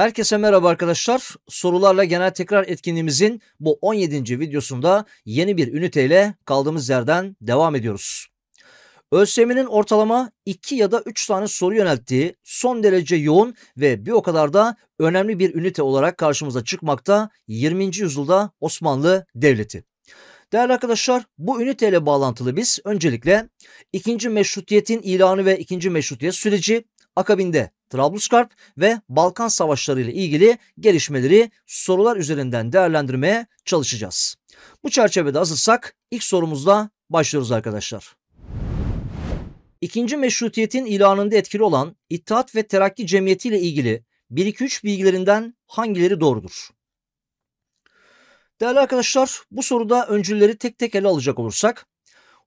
Herkese merhaba arkadaşlar. Sorularla genel tekrar etkinliğimizin bu 17. videosunda yeni bir üniteyle kaldığımız yerden devam ediyoruz. ÖSYM'nin ortalama 2 ya da 3 tane soru yönelttiği son derece yoğun ve bir o kadar da önemli bir ünite olarak karşımıza çıkmakta 20. yüzyılda Osmanlı Devleti. Değerli arkadaşlar bu üniteyle bağlantılı biz öncelikle 2. Meşrutiyet'in ilanı ve 2. Meşrutiyet süreci, Akabinde Trablusgarp ve Balkan Savaşları ile ilgili gelişmeleri sorular üzerinden değerlendirmeye çalışacağız. Bu çerçevede hazırsak ilk sorumuzla başlıyoruz arkadaşlar. İkinci meşrutiyetin ilanında etkili olan İttihat ve Terakki Cemiyeti ile ilgili 1-2-3 bilgilerinden hangileri doğrudur? Değerli arkadaşlar bu soruda öncülleri tek tek ele alacak olursak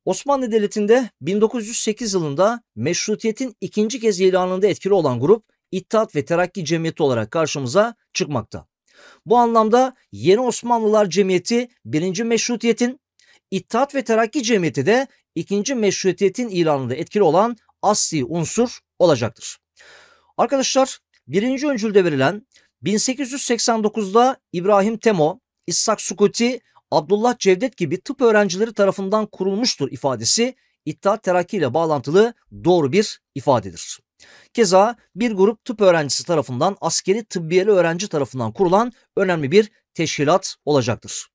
Osmanlı Devleti'nde 1908 yılında meşrutiyetin ikinci kez ilanında etkili olan grup İttihat ve Terakki Cemiyeti olarak karşımıza çıkmakta. Bu anlamda Yeni Osmanlılar Cemiyeti 1. Meşrutiyet'in, İttihat ve Terakki Cemiyeti de 2. Meşrutiyet'in ilanında etkili olan asli unsur olacaktır. Arkadaşlar 1. öncülde verilen 1889'da İbrahim Temo, İshak Sukuti Abdullah Cevdet gibi tıp öğrencileri tarafından kurulmuştur ifadesi İttihat Terakki ile bağlantılı doğru bir ifadedir. Keza bir grup tıp öğrencisi tarafından askeri tıbbiyeli öğrenci tarafından kurulan önemli bir teşkilat olacaktır.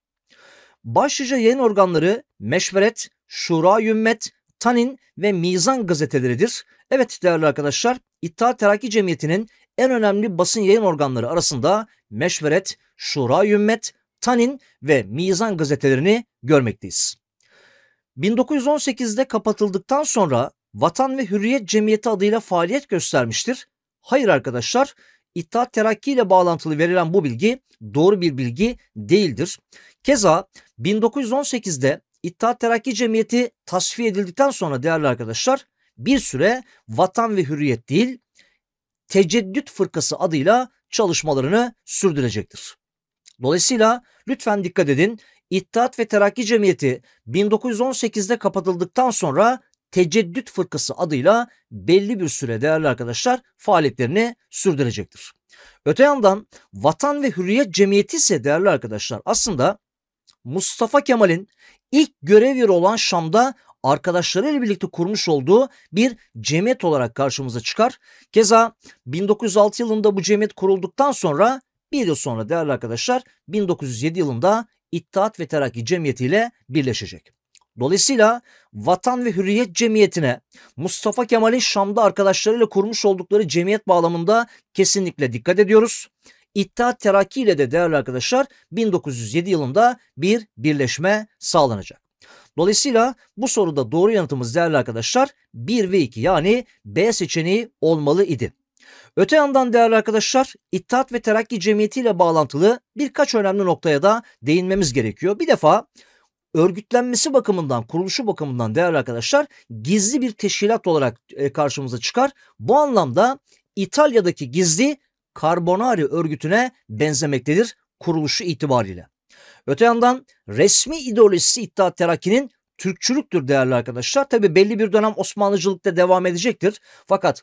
Başlıca yayın organları Meşveret, Şura Yümmet, Tanin ve Mizan gazeteleridir. Evet değerli arkadaşlar İttihat Terakki Cemiyeti'nin en önemli basın yayın organları arasında Meşveret, Şura Yümmet, Tanin ve Mizan gazetelerini görmekteyiz. 1918'de kapatıldıktan sonra Vatan ve Hürriyet Cemiyeti adıyla faaliyet göstermiştir. Hayır arkadaşlar, İttihat Terakki ile bağlantılı verilen bu bilgi doğru bir bilgi değildir. Keza 1918'de İttihat Terakki Cemiyeti tasfiye edildikten sonra değerli arkadaşlar bir süre Vatan ve Hürriyet değil Teceddüt Fırkası adıyla çalışmalarını sürdürecektir. Dolayısıyla lütfen dikkat edin. İttihat ve Terakki Cemiyeti 1918'de kapatıldıktan sonra Teceddüt Fırkası adıyla belli bir süre değerli arkadaşlar faaliyetlerini sürdürecektir. Öte yandan Vatan ve Hürriyet Cemiyeti ise değerli arkadaşlar aslında Mustafa Kemal'in ilk görev yeri olan Şam'da arkadaşlarıyla birlikte kurmuş olduğu bir cemiyet olarak karşımıza çıkar. Keza 1906 yılında bu cemiyet kurulduktan sonra bir yıl sonra değerli arkadaşlar 1907 yılında İttihat ve Terakki Cemiyeti ile birleşecek. Dolayısıyla Vatan ve Hürriyet Cemiyeti'ne Mustafa Kemal'in Şam'da arkadaşlarıyla kurmuş oldukları cemiyet bağlamında kesinlikle dikkat ediyoruz. İttihat Terakki ile de değerli arkadaşlar 1907 yılında bir birleşme sağlanacak. Dolayısıyla bu soruda doğru yanıtımız değerli arkadaşlar 1 ve 2 yani B seçeneği olmalı idi. Öte yandan değerli arkadaşlar İttihat ve Terakki Cemiyeti ile bağlantılı birkaç önemli noktaya da değinmemiz gerekiyor. Bir defa örgütlenmesi bakımından, kuruluşu bakımından değerli arkadaşlar gizli bir teşkilat olarak e, karşımıza çıkar. Bu anlamda İtalya'daki gizli Carbonari örgütüne benzemektedir kuruluşu itibariyle. Öte yandan resmi ideolojisi İttihat Terakki'nin Türkçülüktür değerli arkadaşlar. Tabi belli bir dönem Osmanlıcılıkta devam edecektir. Fakat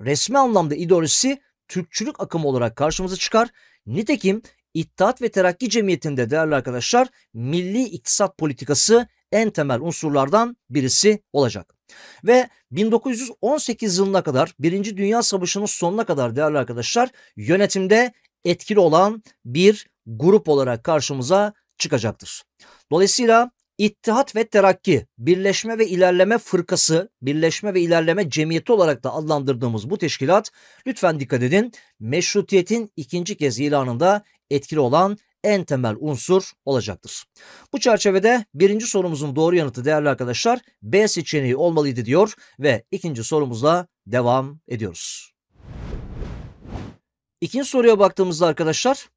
resmi anlamda ideolojisi Türkçülük akımı olarak karşımıza çıkar. Nitekim İttihat ve Terakki Cemiyeti'nde değerli arkadaşlar milli iktisat politikası en temel unsurlardan birisi olacak. Ve 1918 yılına kadar 1. Dünya Savaşı'nın sonuna kadar değerli arkadaşlar yönetimde etkili olan bir grup olarak karşımıza çıkacaktır. Dolayısıyla İttihat ve Terakki, Birleşme ve İlerleme Fırkası, Birleşme ve İlerleme Cemiyeti olarak da adlandırdığımız bu teşkilat lütfen dikkat edin. Meşrutiyetin ikinci kez ilanında etkili olan en temel unsur olacaktır. Bu çerçevede birinci sorumuzun doğru yanıtı değerli arkadaşlar B seçeneği olmalıydı diyor ve ikinci sorumuzla devam ediyoruz. İkinci soruya baktığımızda arkadaşlar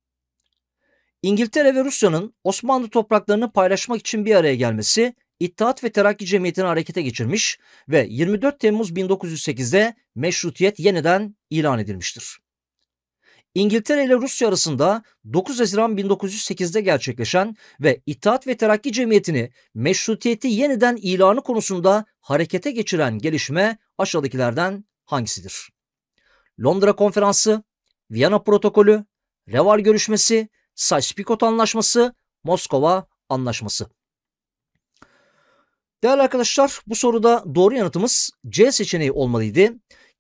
İngiltere ve Rusya'nın Osmanlı topraklarını paylaşmak için bir araya gelmesi İttihat ve Terakki Cemiyeti'ni harekete geçirmiş ve 24 Temmuz 1908'de meşrutiyet yeniden ilan edilmiştir. İngiltere ile Rusya arasında 9 Haziran 1908'de gerçekleşen ve İttihat ve Terakki Cemiyeti'ni meşrutiyeti yeniden ilanı konusunda harekete geçiren gelişme aşağıdakilerden hangisidir? Londra Konferansı, Viyana Protokolü, Reval Görüşmesi, Sykes-Picot Anlaşması, Moskova Anlaşması. Değerli arkadaşlar bu soruda doğru yanıtımız C seçeneği olmalıydı.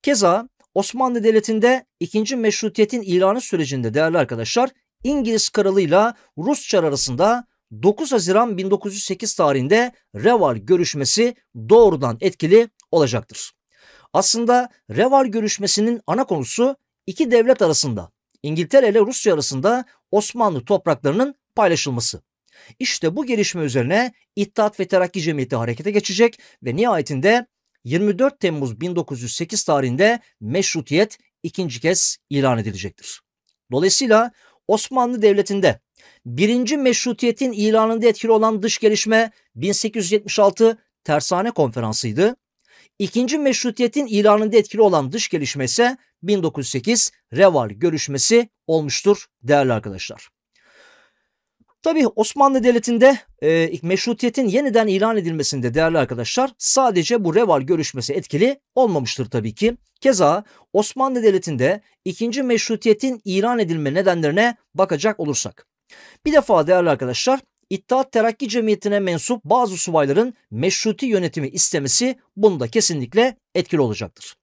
Keza Osmanlı Devleti'nde 2. Meşrutiyet'in ilanı sürecinde değerli arkadaşlar İngiliz kralıyla Rus çar arasında 9 Haziran 1908 tarihinde Reval görüşmesi doğrudan etkili olacaktır. Aslında Reval görüşmesinin ana konusu iki devlet arasında İngiltere ile Rusya arasında Osmanlı topraklarının paylaşılması. İşte bu gelişme üzerine İttihat ve Terakki Cemiyeti harekete geçecek ve nihayetinde 24 Temmuz 1908 tarihinde meşrutiyet ikinci kez ilan edilecektir. Dolayısıyla Osmanlı Devleti'nde birinci meşrutiyetin ilanında etkili olan dış gelişme 1876 Tersane Konferansı'ydı. İkinci meşrutiyetin ilanında etkili olan dış gelişme ise 1908 Reval görüşmesi olmuştur değerli arkadaşlar. Tabi Osmanlı Devleti'nde e, meşrutiyetin yeniden ilan edilmesinde değerli arkadaşlar sadece bu Reval görüşmesi etkili olmamıştır tabii ki. Keza Osmanlı Devleti'nde ikinci meşrutiyetin ilan edilme nedenlerine bakacak olursak. Bir defa değerli arkadaşlar İttihat Terakki Cemiyeti'ne mensup bazı subayların meşruti yönetimi istemesi bunda kesinlikle etkili olacaktır.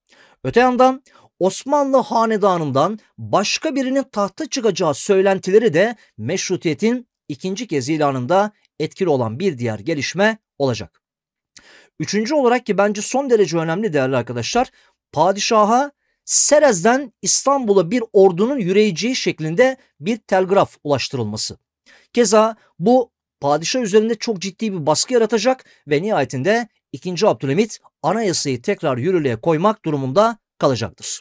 Öte yandan Osmanlı hanedanından başka birinin tahta çıkacağı söylentileri de meşrutiyetin ikinci kez ilanında etkili olan bir diğer gelişme olacak. Üçüncü olarak ki bence son derece önemli değerli arkadaşlar, padişaha Serez'den İstanbul'a bir ordunun yürüyeceği şeklinde bir telgraf ulaştırılması. Keza bu padişah üzerinde çok ciddi bir baskı yaratacak ve nihayetinde 2. Abdülhamit anayasayı tekrar yürürlüğe koymak durumunda kalacaktır.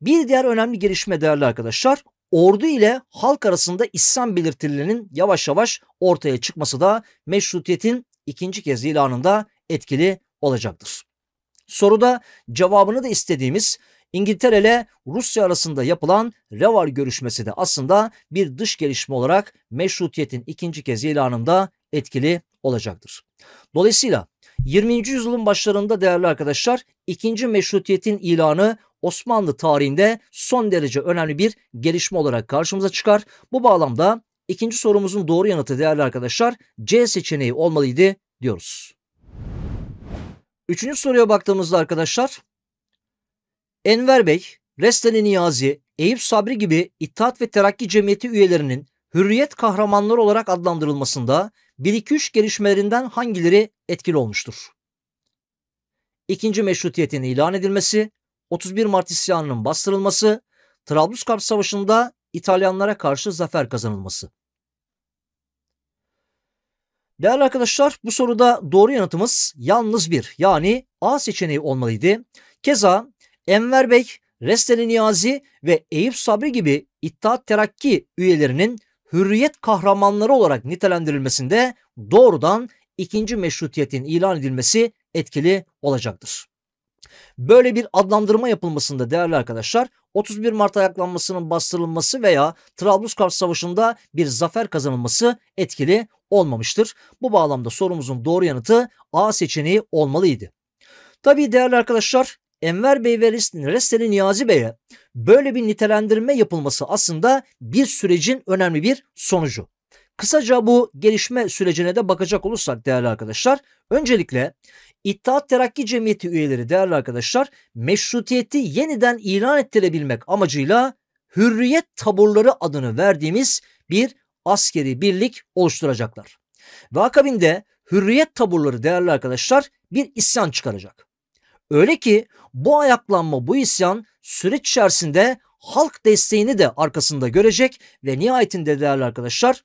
Bir diğer önemli gelişme değerli arkadaşlar ordu ile halk arasında isyan belirtilerinin yavaş yavaş ortaya çıkması da meşrutiyetin ikinci kez ilanında etkili olacaktır. Soruda cevabını da istediğimiz İngiltere ile Rusya arasında yapılan Revar görüşmesi de aslında bir dış gelişme olarak meşrutiyetin ikinci kez ilanında etkili olacaktır. Dolayısıyla 20. yüzyılın başlarında değerli arkadaşlar ikinci meşrutiyetin ilanı Osmanlı tarihinde son derece önemli bir gelişme olarak karşımıza çıkar. Bu bağlamda ikinci sorumuzun doğru yanıtı değerli arkadaşlar C seçeneği olmalıydı diyoruz. Üçüncü soruya baktığımızda arkadaşlar Enver Bey, Restani Niyazi, Eyüp Sabri gibi İttihat ve Terakki Cemiyeti üyelerinin hürriyet kahramanları olarak adlandırılmasında 1-2-3 gelişmelerinden hangileri etkili olmuştur? İkinci Meşrutiyet'in ilan edilmesi, 31 Mart isyanının bastırılması, Trablusgarp Savaşı'nda İtalyanlara karşı zafer kazanılması. Değerli arkadaşlar bu soruda doğru yanıtımız yalnız bir yani A seçeneği olmalıydı. Keza Enver Bek, Resteli Niyazi ve Eyüp Sabri gibi İttihat Terakki üyelerinin hürriyet kahramanları olarak nitelendirilmesinde doğrudan ikinci meşrutiyetin ilan edilmesi etkili olacaktır. Böyle bir adlandırma yapılmasında değerli arkadaşlar 31 Mart ayaklanmasının bastırılması veya Trablusgarp Savaşı'nda bir zafer kazanılması etkili olmamıştır. Bu bağlamda sorumuzun doğru yanıtı A seçeneği olmalıydı. Tabii değerli arkadaşlar Enver Bey ve Resseli Niyazi Bey'e böyle bir nitelendirme yapılması aslında bir sürecin önemli bir sonucu. Kısaca bu gelişme sürecine de bakacak olursak değerli arkadaşlar. Öncelikle İttihat Terakki Cemiyeti üyeleri değerli arkadaşlar meşrutiyeti yeniden ilan ettirebilmek amacıyla Hürriyet Taburları adını verdiğimiz bir askeri birlik oluşturacaklar. Ve akabinde Hürriyet Taburları değerli arkadaşlar bir isyan çıkaracak. Öyle ki bu ayaklanma, bu isyan süreç içerisinde halk desteğini de arkasında görecek ve nihayetinde değerli arkadaşlar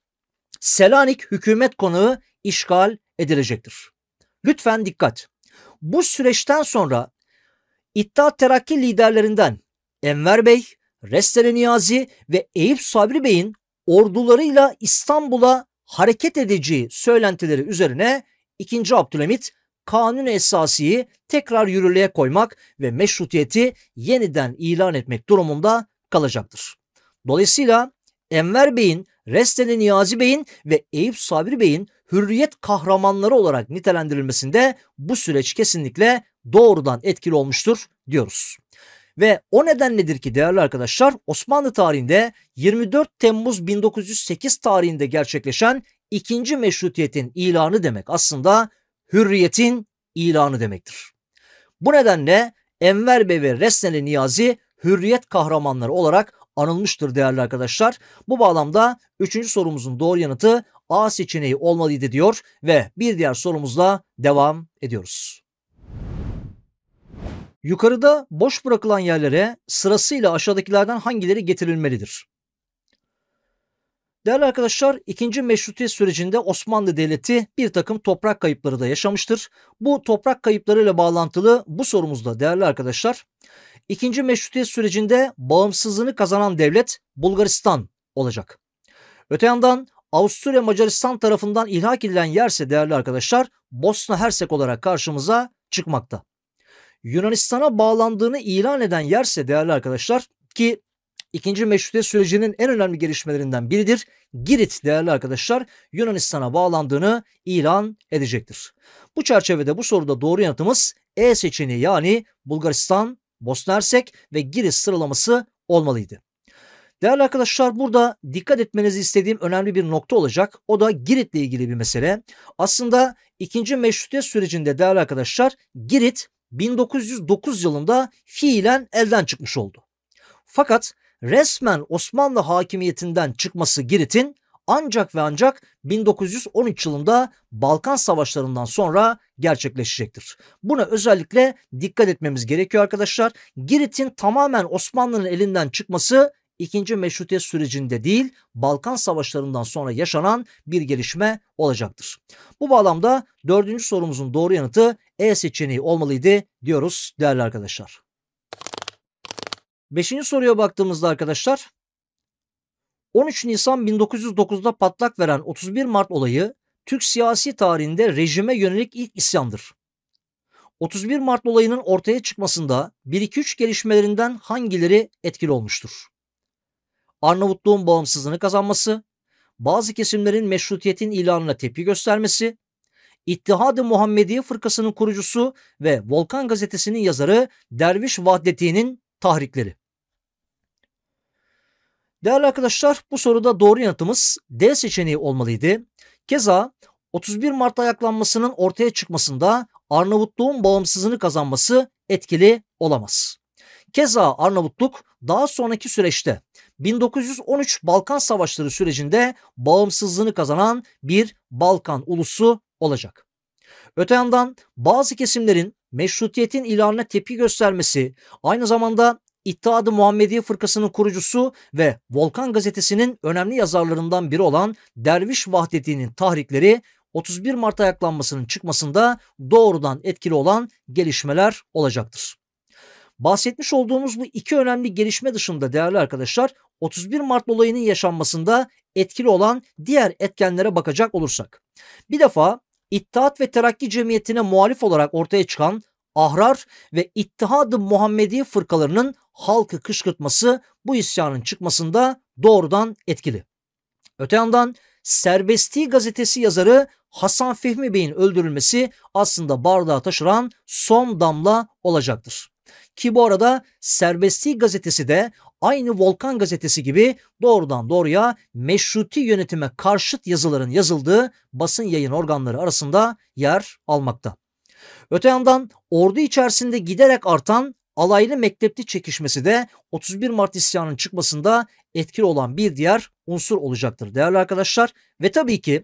Selanik hükümet konuğu işgal edilecektir. Lütfen dikkat. Bu süreçten sonra İttihat Terakki liderlerinden Enver Bey, Restele Niyazi ve Eyüp Sabri Bey'in ordularıyla İstanbul'a hareket edeceği söylentileri üzerine 2. Abdülhamit kanun esasiyi tekrar yürürlüğe koymak ve meşrutiyeti yeniden ilan etmek durumunda kalacaktır. Dolayısıyla Enver Bey'in, Resteli Niyazi Bey'in ve Eyüp Sabri Bey'in hürriyet kahramanları olarak nitelendirilmesinde bu süreç kesinlikle doğrudan etkili olmuştur diyoruz. Ve o nedenledir ki değerli arkadaşlar Osmanlı tarihinde 24 Temmuz 1908 tarihinde gerçekleşen ikinci meşrutiyetin ilanı demek aslında hürriyetin ilanı demektir. Bu nedenle Enver Bey ve Resneli Niyazi hürriyet kahramanları olarak anılmıştır değerli arkadaşlar. Bu bağlamda 3. sorumuzun doğru yanıtı A seçeneği olmalıydı diyor ve bir diğer sorumuzla devam ediyoruz. Yukarıda boş bırakılan yerlere sırasıyla aşağıdakilerden hangileri getirilmelidir? Değerli arkadaşlar, 2. Meşrutiyet sürecinde Osmanlı Devleti bir takım toprak kayıpları da yaşamıştır. Bu toprak kayıplarıyla bağlantılı bu sorumuzda değerli arkadaşlar. 2. Meşrutiyet sürecinde bağımsızlığını kazanan devlet Bulgaristan olacak. Öte yandan Avusturya Macaristan tarafından ilhak edilen yerse değerli arkadaşlar Bosna Hersek olarak karşımıza çıkmakta. Yunanistan'a bağlandığını ilan eden yerse değerli arkadaşlar ki İkinci meşrutiyet sürecinin en önemli gelişmelerinden biridir. Girit değerli arkadaşlar Yunanistan'a bağlandığını ilan edecektir. Bu çerçevede bu soruda doğru yanıtımız E seçeneği yani Bulgaristan, Bosna Hersek ve Girit sıralaması olmalıydı. Değerli arkadaşlar burada dikkat etmenizi istediğim önemli bir nokta olacak. O da Girit ile ilgili bir mesele. Aslında ikinci meşrutiyet sürecinde değerli arkadaşlar Girit 1909 yılında fiilen elden çıkmış oldu. Fakat resmen Osmanlı hakimiyetinden çıkması Girit'in ancak ve ancak 1913 yılında Balkan Savaşları'ndan sonra gerçekleşecektir. Buna özellikle dikkat etmemiz gerekiyor arkadaşlar. Girit'in tamamen Osmanlı'nın elinden çıkması 2. Meşrutiyet sürecinde değil Balkan Savaşları'ndan sonra yaşanan bir gelişme olacaktır. Bu bağlamda 4. sorumuzun doğru yanıtı E seçeneği olmalıydı diyoruz değerli arkadaşlar. Beşinci soruya baktığımızda arkadaşlar 13 Nisan 1909'da patlak veren 31 Mart olayı Türk siyasi tarihinde rejime yönelik ilk isyandır. 31 Mart olayının ortaya çıkmasında 1-2-3 gelişmelerinden hangileri etkili olmuştur? Arnavutluğun bağımsızlığını kazanması, bazı kesimlerin meşrutiyetin ilanına tepki göstermesi, İttihad-ı Muhammediye fırkasının kurucusu ve Volkan gazetesinin yazarı Derviş Vahdeti'nin tahrikleri. Değerli arkadaşlar bu soruda doğru yanıtımız D seçeneği olmalıydı. Keza 31 Mart ayaklanmasının ortaya çıkmasında Arnavutluğun bağımsızlığını kazanması etkili olamaz. Keza Arnavutluk daha sonraki süreçte 1913 Balkan Savaşları sürecinde bağımsızlığını kazanan bir Balkan ulusu olacak. Öte yandan bazı kesimlerin meşrutiyetin ilanına tepki göstermesi, aynı zamanda İttihadı Muhammediye Fırkası'nın kurucusu ve Volkan Gazetesi'nin önemli yazarlarından biri olan Derviş Vahdeti'nin tahrikleri 31 Mart ayaklanmasının çıkmasında doğrudan etkili olan gelişmeler olacaktır. Bahsetmiş olduğumuz bu iki önemli gelişme dışında değerli arkadaşlar 31 Mart olayının yaşanmasında etkili olan diğer etkenlere bakacak olursak. Bir defa İttihat ve Terakki Cemiyeti'ne muhalif olarak ortaya çıkan Ahrar ve İttihad-ı Muhammedi fırkalarının halkı kışkırtması bu isyanın çıkmasında doğrudan etkili. Öte yandan Serbesti gazetesi yazarı Hasan Fehmi Bey'in öldürülmesi aslında bardağı taşıran son damla olacaktır. Ki bu arada Serbesti gazetesi de aynı Volkan gazetesi gibi doğrudan doğruya meşruti yönetime karşıt yazıların yazıldığı basın yayın organları arasında yer almakta. Öte yandan ordu içerisinde giderek artan Alaylı mektepli çekişmesi de 31 Mart isyanının çıkmasında etkili olan bir diğer unsur olacaktır değerli arkadaşlar. Ve tabii ki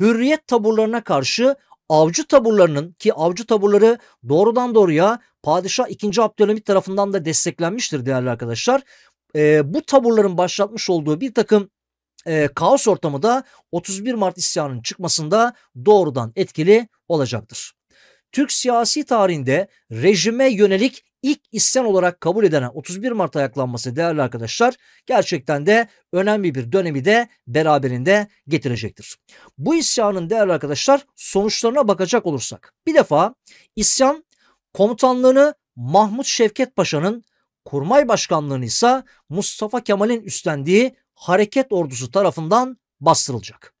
hürriyet taburlarına karşı avcı taburlarının ki avcı taburları doğrudan doğruya Padişah 2. Abdülhamit tarafından da desteklenmiştir değerli arkadaşlar. E, bu taburların başlatmış olduğu bir takım e, kaos ortamı da 31 Mart isyanının çıkmasında doğrudan etkili olacaktır. Türk siyasi tarihinde rejime yönelik ilk isyan olarak kabul edilen 31 Mart ayaklanması değerli arkadaşlar gerçekten de önemli bir dönemi de beraberinde getirecektir. Bu isyanın değerli arkadaşlar sonuçlarına bakacak olursak bir defa isyan komutanlığını Mahmut Şevket Paşa'nın kurmay başkanlığını ise Mustafa Kemal'in üstlendiği hareket ordusu tarafından bastırılacak.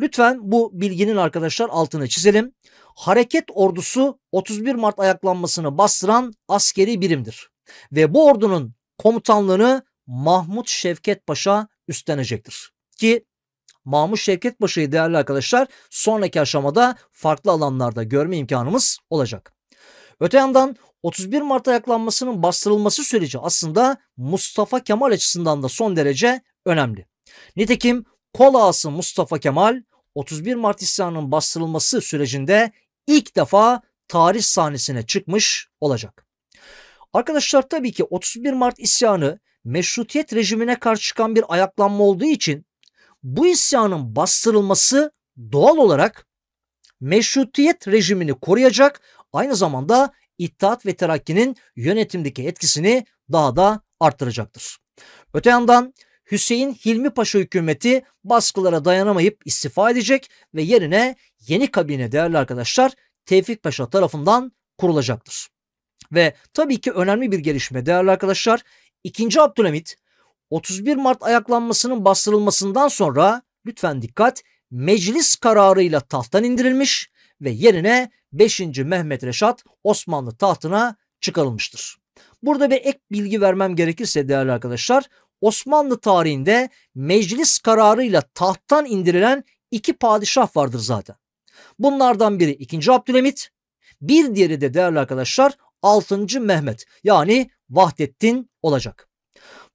Lütfen bu bilginin arkadaşlar altına çizelim hareket ordusu 31 Mart ayaklanmasını bastıran askeri birimdir. Ve bu ordunun komutanlığını Mahmut Şevket Paşa üstlenecektir. Ki Mahmut Şevket Paşa'yı değerli arkadaşlar sonraki aşamada farklı alanlarda görme imkanımız olacak. Öte yandan 31 Mart ayaklanmasının bastırılması süreci aslında Mustafa Kemal açısından da son derece önemli. Nitekim kol ağası Mustafa Kemal 31 Mart isyanının bastırılması sürecinde ilk defa tarih sahnesine çıkmış olacak. Arkadaşlar tabii ki 31 Mart isyanı meşrutiyet rejimine karşı çıkan bir ayaklanma olduğu için bu isyanın bastırılması doğal olarak meşrutiyet rejimini koruyacak aynı zamanda İttihat ve Terakki'nin yönetimdeki etkisini daha da arttıracaktır. Öte yandan Hüseyin Hilmi Paşa hükümeti baskılara dayanamayıp istifa edecek ve yerine yeni kabine değerli arkadaşlar Tevfik Paşa tarafından kurulacaktır. Ve tabii ki önemli bir gelişme değerli arkadaşlar 2. Abdülhamit 31 Mart ayaklanmasının bastırılmasından sonra lütfen dikkat meclis kararıyla tahttan indirilmiş ve yerine 5. Mehmet Reşat Osmanlı tahtına çıkarılmıştır. Burada bir ek bilgi vermem gerekirse değerli arkadaşlar Osmanlı tarihinde meclis kararıyla tahttan indirilen iki padişah vardır zaten. Bunlardan biri 2. Abdülhamit, bir diğeri de değerli arkadaşlar 6. Mehmet yani Vahdettin olacak.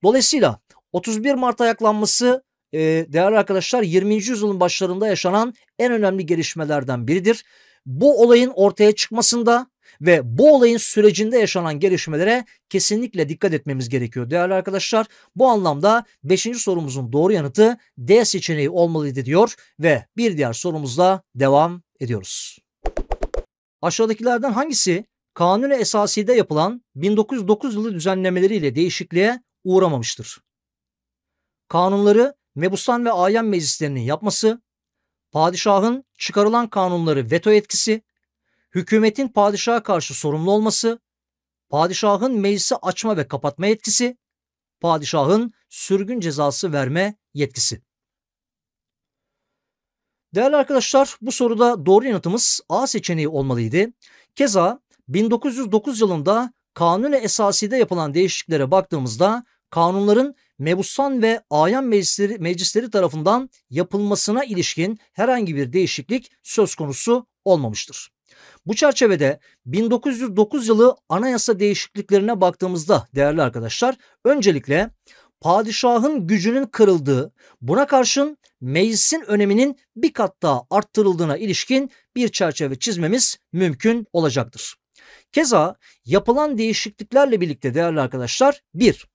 Dolayısıyla 31 Mart ayaklanması e, değerli arkadaşlar 20. yüzyılın başlarında yaşanan en önemli gelişmelerden biridir. Bu olayın ortaya çıkmasında ve bu olayın sürecinde yaşanan gelişmelere kesinlikle dikkat etmemiz gerekiyor değerli arkadaşlar. Bu anlamda 5. sorumuzun doğru yanıtı D seçeneği olmalıydı diyor ve bir diğer sorumuzla devam ediyoruz. Aşağıdakilerden hangisi kanun esaside yapılan 1909 yılı düzenlemeleriyle değişikliğe uğramamıştır? Kanunları mebusan ve Ayan meclislerinin yapması, padişahın çıkarılan kanunları veto etkisi hükümetin padişaha karşı sorumlu olması, padişahın meclisi açma ve kapatma yetkisi, padişahın sürgün cezası verme yetkisi. Değerli arkadaşlar bu soruda doğru yanıtımız A seçeneği olmalıydı. Keza 1909 yılında kanun esaside yapılan değişikliklere baktığımızda kanunların mebusan ve ayan meclisleri, meclisleri tarafından yapılmasına ilişkin herhangi bir değişiklik söz konusu olmamıştır. Bu çerçevede 1909 yılı anayasa değişikliklerine baktığımızda değerli arkadaşlar öncelikle padişahın gücünün kırıldığı buna karşın meclisin öneminin bir kat daha arttırıldığına ilişkin bir çerçeve çizmemiz mümkün olacaktır. Keza yapılan değişikliklerle birlikte değerli arkadaşlar 1.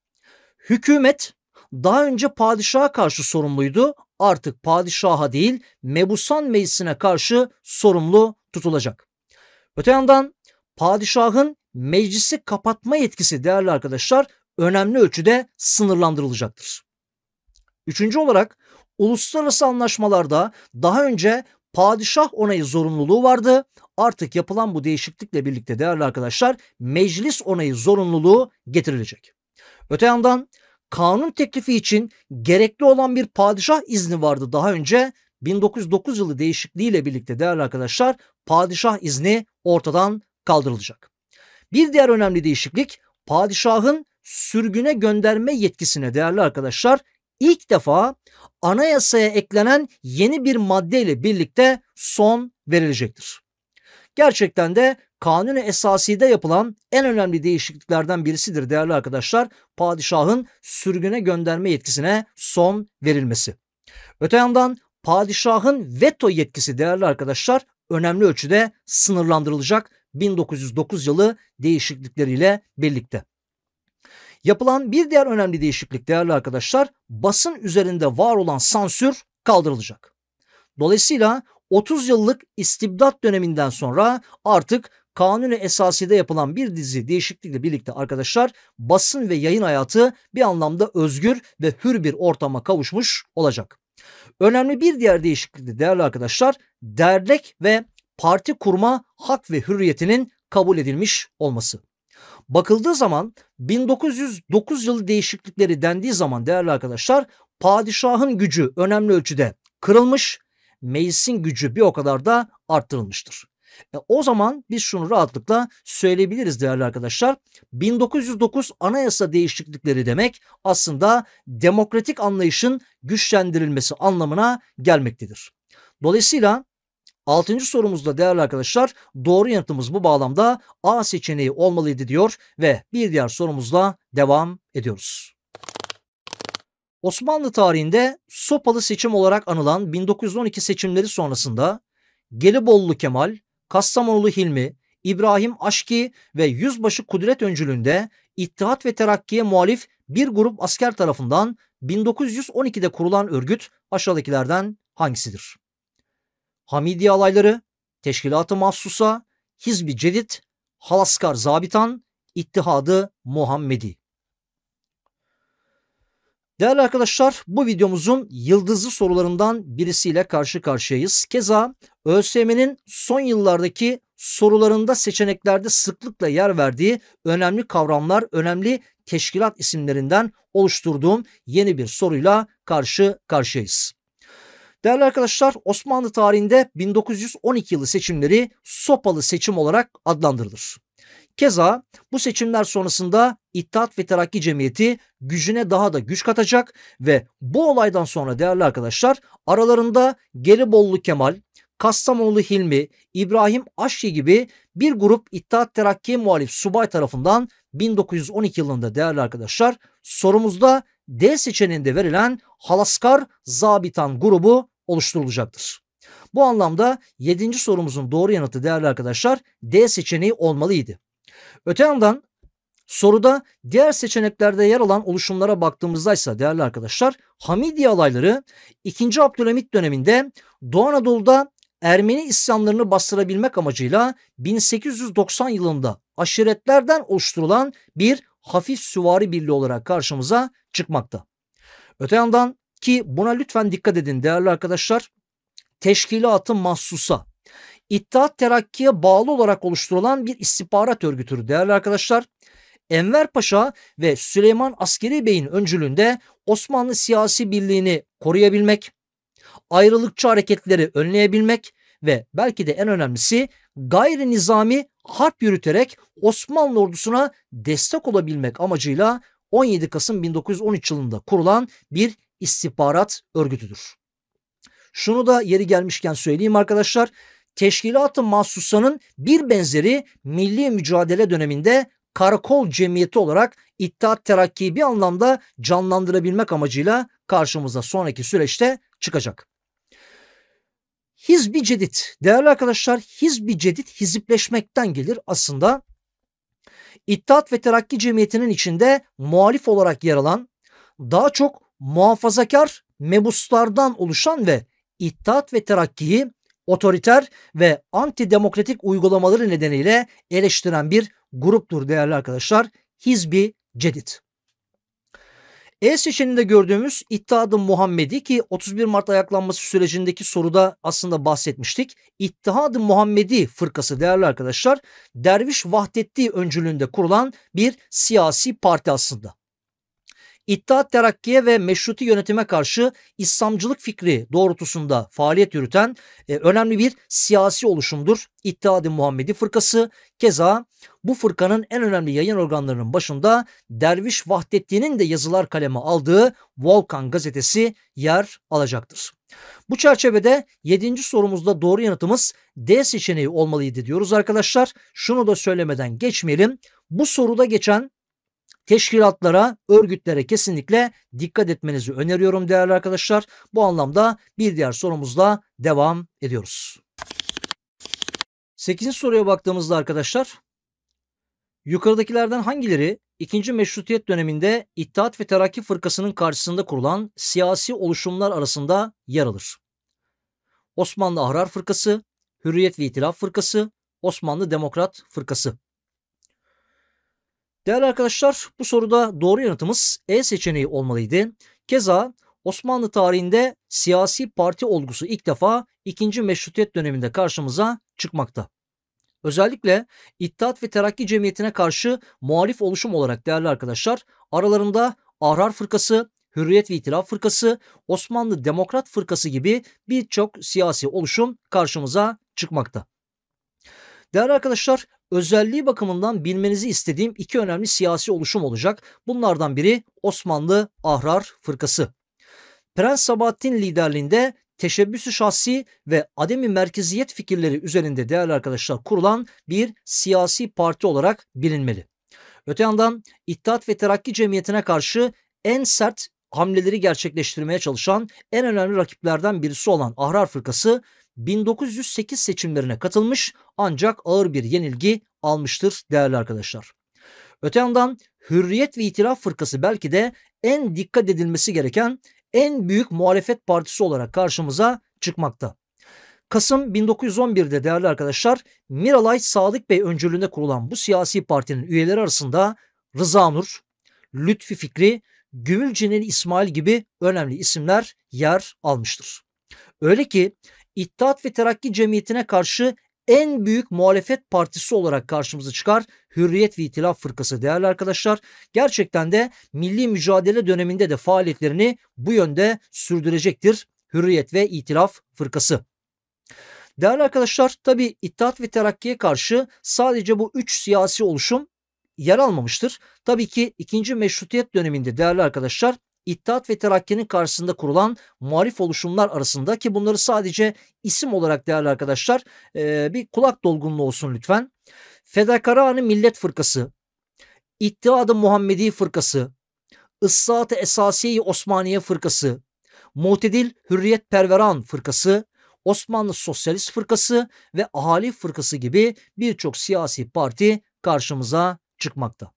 Hükümet daha önce padişaha karşı sorumluydu artık padişaha değil mebusan meclisine karşı sorumlu tutulacak. Öte yandan padişahın meclisi kapatma yetkisi değerli arkadaşlar önemli ölçüde sınırlandırılacaktır. Üçüncü olarak uluslararası anlaşmalarda daha önce padişah onayı zorunluluğu vardı. Artık yapılan bu değişiklikle birlikte değerli arkadaşlar meclis onayı zorunluluğu getirilecek. Öte yandan kanun teklifi için gerekli olan bir padişah izni vardı daha önce. 1909 yılı değişikliğiyle birlikte değerli arkadaşlar padişah izni ortadan kaldırılacak. Bir diğer önemli değişiklik padişahın sürgüne gönderme yetkisine değerli arkadaşlar ilk defa anayasaya eklenen yeni bir madde birlikte son verilecektir. Gerçekten de kanun esaside yapılan en önemli değişikliklerden birisidir değerli arkadaşlar. Padişahın sürgüne gönderme yetkisine son verilmesi. Öte yandan padişahın veto yetkisi değerli arkadaşlar önemli ölçüde sınırlandırılacak 1909 yılı değişiklikleriyle birlikte. Yapılan bir diğer önemli değişiklik değerli arkadaşlar basın üzerinde var olan sansür kaldırılacak. Dolayısıyla 30 yıllık istibdat döneminden sonra artık kanuni esaside yapılan bir dizi değişiklikle birlikte arkadaşlar basın ve yayın hayatı bir anlamda özgür ve hür bir ortama kavuşmuş olacak. Önemli bir diğer değişiklik değerli arkadaşlar dernek ve parti kurma hak ve hürriyetinin kabul edilmiş olması. Bakıldığı zaman 1909 yılı değişiklikleri dendiği zaman değerli arkadaşlar padişahın gücü önemli ölçüde kırılmış, meclisin gücü bir o kadar da arttırılmıştır. E, o zaman biz şunu rahatlıkla söyleyebiliriz değerli arkadaşlar. 1909 anayasa değişiklikleri demek aslında demokratik anlayışın güçlendirilmesi anlamına gelmektedir. Dolayısıyla Altıncı sorumuzda değerli arkadaşlar doğru yanıtımız bu bağlamda A seçeneği olmalıydı diyor ve bir diğer sorumuzla devam ediyoruz. Osmanlı tarihinde sopalı seçim olarak anılan 1912 seçimleri sonrasında Gelibolulu Kemal Kastamonulu Hilmi, İbrahim Aşki ve Yüzbaşı Kudret öncülüğünde İttihat ve Terakki'ye muhalif bir grup asker tarafından 1912'de kurulan örgüt aşağıdakilerden hangisidir? Hamidiye alayları, teşkilatı mahsusa, Hizbi Cedid, Halaskar Zabitan, İttihadı Muhammedi. Değerli arkadaşlar bu videomuzun yıldızlı sorularından birisiyle karşı karşıyayız. Keza ÖSYM'nin son yıllardaki sorularında seçeneklerde sıklıkla yer verdiği önemli kavramlar, önemli teşkilat isimlerinden oluşturduğum yeni bir soruyla karşı karşıyayız. Değerli arkadaşlar Osmanlı tarihinde 1912 yılı seçimleri sopalı seçim olarak adlandırılır. Keza bu seçimler sonrasında İttihat ve Terakki Cemiyeti gücüne daha da güç katacak ve bu olaydan sonra değerli arkadaşlar aralarında Geribollu Kemal, Kastamonlu Hilmi, İbrahim Aşçı gibi bir grup İttihat Terakki muhalif subay tarafından 1912 yılında değerli arkadaşlar sorumuzda D seçeneğinde verilen Halaskar Zabitan grubu oluşturulacaktır. Bu anlamda 7. sorumuzun doğru yanıtı değerli arkadaşlar D seçeneği olmalıydı. Öte yandan soruda diğer seçeneklerde yer alan oluşumlara baktığımızda ise değerli arkadaşlar Hamidiye alayları 2. Abdülhamit döneminde Doğu Anadolu'da Ermeni isyanlarını bastırabilmek amacıyla 1890 yılında aşiretlerden oluşturulan bir hafif süvari birliği olarak karşımıza çıkmakta. Öte yandan ki buna lütfen dikkat edin değerli arkadaşlar. Teşkilatı mahsusa İttihat Terakki'ye bağlı olarak oluşturulan bir istihbarat örgütüdür değerli arkadaşlar. Enver Paşa ve Süleyman Askeri Bey'in öncülüğünde Osmanlı siyasi birliğini koruyabilmek, ayrılıkçı hareketleri önleyebilmek ve belki de en önemlisi gayri nizami harp yürüterek Osmanlı ordusuna destek olabilmek amacıyla 17 Kasım 1913 yılında kurulan bir istihbarat örgütüdür. Şunu da yeri gelmişken söyleyeyim arkadaşlar teşkilat-ı mahsusanın bir benzeri milli mücadele döneminde karakol cemiyeti olarak İttihat Terakki'yi bir anlamda canlandırabilmek amacıyla karşımıza sonraki süreçte çıkacak. Hizbi cedit. Değerli arkadaşlar hizbi cedit hizipleşmekten gelir aslında. İttihat ve Terakki Cemiyeti'nin içinde muhalif olarak yer alan daha çok muhafazakar mebuslardan oluşan ve İttihat ve Terakki'yi otoriter ve antidemokratik uygulamaları nedeniyle eleştiren bir gruptur değerli arkadaşlar. Hizbi Cedid. E seçeninde gördüğümüz İttihad-ı Muhammedi ki 31 Mart ayaklanması sürecindeki soruda aslında bahsetmiştik. İttihad-ı Muhammedi fırkası değerli arkadaşlar Derviş Vahdetti öncülüğünde kurulan bir siyasi parti aslında. İttihat Terakki'ye ve meşruti yönetime karşı İslamcılık fikri doğrultusunda faaliyet yürüten e, önemli bir siyasi oluşumdur. İttihad-ı Muhammedi fırkası keza bu fırkanın en önemli yayın organlarının başında Derviş Vahdettin'in de yazılar kaleme aldığı Volkan gazetesi yer alacaktır. Bu çerçevede 7. sorumuzda doğru yanıtımız D seçeneği olmalıydı diyoruz arkadaşlar. Şunu da söylemeden geçmeyelim. Bu soruda geçen teşkilatlara, örgütlere kesinlikle dikkat etmenizi öneriyorum değerli arkadaşlar. Bu anlamda bir diğer sorumuzla devam ediyoruz. 8. soruya baktığımızda arkadaşlar yukarıdakilerden hangileri 2. Meşrutiyet döneminde İttihat ve Terakki Fırkası'nın karşısında kurulan siyasi oluşumlar arasında yer alır? Osmanlı Ahrar Fırkası, Hürriyet ve İtilaf Fırkası, Osmanlı Demokrat Fırkası. Değerli arkadaşlar bu soruda doğru yanıtımız E seçeneği olmalıydı. Keza Osmanlı tarihinde siyasi parti olgusu ilk defa 2. Meşrutiyet döneminde karşımıza çıkmakta. Özellikle İttihat ve Terakki Cemiyeti'ne karşı muhalif oluşum olarak değerli arkadaşlar aralarında Ahrar Fırkası, Hürriyet ve İtilaf Fırkası, Osmanlı Demokrat Fırkası gibi birçok siyasi oluşum karşımıza çıkmakta. Değerli arkadaşlar özelliği bakımından bilmenizi istediğim iki önemli siyasi oluşum olacak. Bunlardan biri Osmanlı Ahrar Fırkası. Prens Sabahattin liderliğinde teşebbüsü şahsi ve ademi merkeziyet fikirleri üzerinde değerli arkadaşlar kurulan bir siyasi parti olarak bilinmeli. Öte yandan İttihat ve Terakki Cemiyeti'ne karşı en sert hamleleri gerçekleştirmeye çalışan en önemli rakiplerden birisi olan Ahrar Fırkası 1908 seçimlerine katılmış ancak ağır bir yenilgi almıştır değerli arkadaşlar. Öte yandan Hürriyet ve İtiraf Fırkası belki de en dikkat edilmesi gereken en büyük muhalefet partisi olarak karşımıza çıkmakta. Kasım 1911'de değerli arkadaşlar Miralay Sadık Bey öncülüğünde kurulan bu siyasi partinin üyeleri arasında Rıza Nur, Lütfi Fikri, Gümülcineli İsmail gibi önemli isimler yer almıştır. Öyle ki İttihat ve Terakki Cemiyeti'ne karşı en büyük muhalefet partisi olarak karşımıza çıkar. Hürriyet ve İtilaf Fırkası değerli arkadaşlar. Gerçekten de milli mücadele döneminde de faaliyetlerini bu yönde sürdürecektir. Hürriyet ve İtilaf Fırkası. Değerli arkadaşlar tabi İttihat ve Terakki'ye karşı sadece bu üç siyasi oluşum yer almamıştır. Tabii ki 2. Meşrutiyet döneminde değerli arkadaşlar İttihat ve Terakki'nin karşısında kurulan muhalif oluşumlar arasında ki bunları sadece isim olarak değerli arkadaşlar bir kulak dolgunluğu olsun lütfen. Fedakarani Millet Fırkası, İttihadı Muhammedi Fırkası, Issat-ı Esasiye-i Osmaniye Fırkası, Muhtedil Hürriyet Perveran Fırkası, Osmanlı Sosyalist Fırkası ve Ahali Fırkası gibi birçok siyasi parti karşımıza çıkmakta.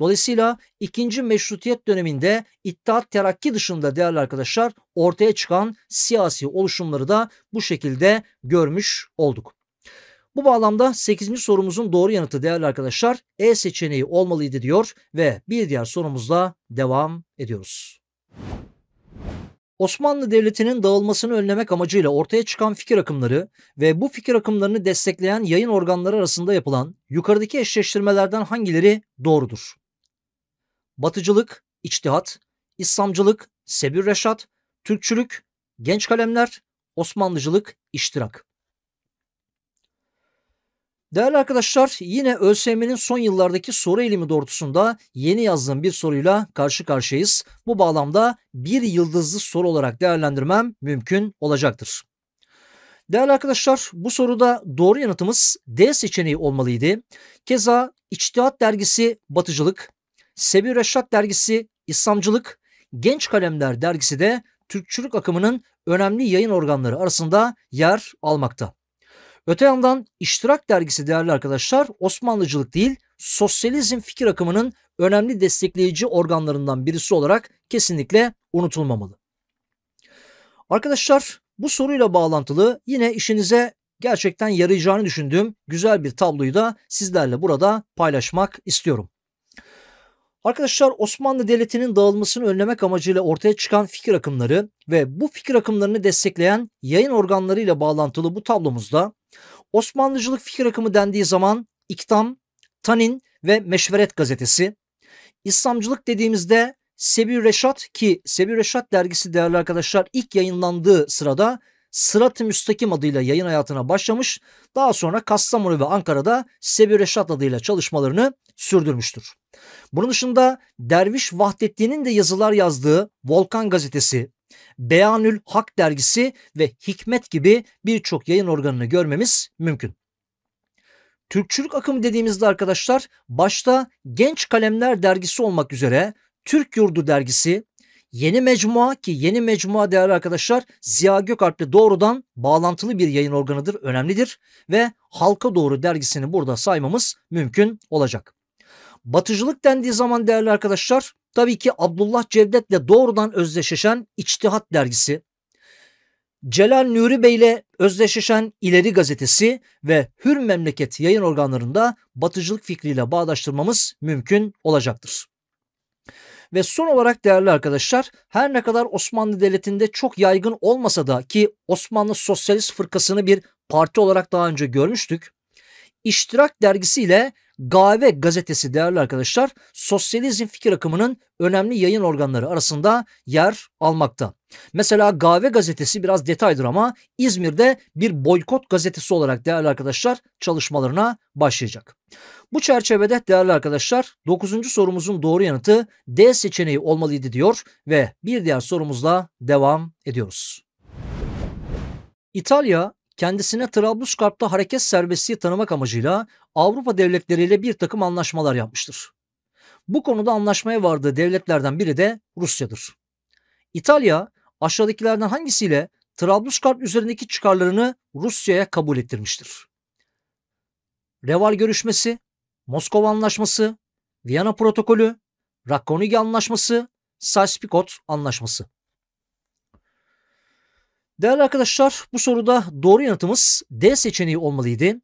Dolayısıyla ikinci meşrutiyet döneminde İttihat Terakki dışında değerli arkadaşlar ortaya çıkan siyasi oluşumları da bu şekilde görmüş olduk. Bu bağlamda 8. sorumuzun doğru yanıtı değerli arkadaşlar E seçeneği olmalıydı diyor ve bir diğer sorumuzla devam ediyoruz. Osmanlı Devleti'nin dağılmasını önlemek amacıyla ortaya çıkan fikir akımları ve bu fikir akımlarını destekleyen yayın organları arasında yapılan yukarıdaki eşleştirmelerden hangileri doğrudur? Batıcılık, içtihat, İslamcılık, Sebir Reşat, Türkçülük, genç kalemler, Osmanlıcılık, İştirak. Değerli arkadaşlar yine ÖSYM'nin son yıllardaki soru elimi doğrultusunda yeni yazdığım bir soruyla karşı karşıyayız. Bu bağlamda bir yıldızlı soru olarak değerlendirmem mümkün olacaktır. Değerli arkadaşlar bu soruda doğru yanıtımız D seçeneği olmalıydı. Keza İçtihat dergisi Batıcılık, Sebi Reşat dergisi İslamcılık, Genç Kalemler dergisi de Türkçülük akımının önemli yayın organları arasında yer almakta. Öte yandan İştirak Dergisi değerli arkadaşlar Osmanlıcılık değil sosyalizm fikir akımının önemli destekleyici organlarından birisi olarak kesinlikle unutulmamalı. Arkadaşlar bu soruyla bağlantılı yine işinize gerçekten yarayacağını düşündüğüm güzel bir tabloyu da sizlerle burada paylaşmak istiyorum. Arkadaşlar Osmanlı Devleti'nin dağılmasını önlemek amacıyla ortaya çıkan fikir akımları ve bu fikir akımlarını destekleyen yayın organlarıyla bağlantılı bu tablomuzda Osmanlıcılık fikir akımı dendiği zaman İktam, Tanin ve Meşveret gazetesi. İslamcılık dediğimizde Sebi Reşat ki Sebi Reşat dergisi değerli arkadaşlar ilk yayınlandığı sırada Sırat-ı Müstakim adıyla yayın hayatına başlamış. Daha sonra Kastamonu ve Ankara'da Sebi Reşat adıyla çalışmalarını sürdürmüştür. Bunun dışında Derviş Vahdettin'in de yazılar yazdığı Volkan gazetesi, Beyanül Hak dergisi ve Hikmet gibi birçok yayın organını görmemiz mümkün. Türkçülük akımı dediğimizde arkadaşlar başta Genç Kalemler dergisi olmak üzere Türk Yurdu dergisi, Yeni Mecmua ki Yeni Mecmua değerli arkadaşlar Ziya Gökalp'le doğrudan bağlantılı bir yayın organıdır, önemlidir ve Halka Doğru dergisini burada saymamız mümkün olacak. Batıcılık dendiği zaman değerli arkadaşlar Tabii ki Abdullah Cevdet'le doğrudan özdeşleşen İçtihat dergisi, Celal Nuri Bey ile özdeşleşen İleri gazetesi ve Hür Memleket yayın organlarında batıcılık fikriyle bağdaştırmamız mümkün olacaktır. Ve son olarak değerli arkadaşlar her ne kadar Osmanlı Devleti'nde çok yaygın olmasa da ki Osmanlı Sosyalist Fırkası'nı bir parti olarak daha önce görmüştük. İştirak dergisiyle Gave gazetesi değerli arkadaşlar sosyalizm fikir akımının önemli yayın organları arasında yer almakta. Mesela Gave gazetesi biraz detaydır ama İzmir'de bir boykot gazetesi olarak değerli arkadaşlar çalışmalarına başlayacak. Bu çerçevede değerli arkadaşlar 9. sorumuzun doğru yanıtı D seçeneği olmalıydı diyor ve bir diğer sorumuzla devam ediyoruz. İtalya kendisine Trablusgarp'ta hareket serbestliği tanımak amacıyla Avrupa devletleriyle bir takım anlaşmalar yapmıştır. Bu konuda anlaşmaya vardığı devletlerden biri de Rusya'dır. İtalya aşağıdakilerden hangisiyle Trablusgarp üzerindeki çıkarlarını Rusya'ya kabul ettirmiştir? Reval görüşmesi, Moskova anlaşması, Viyana protokolü, Rakkonigi anlaşması, sykes anlaşması. Değerli arkadaşlar bu soruda doğru yanıtımız D seçeneği olmalıydı.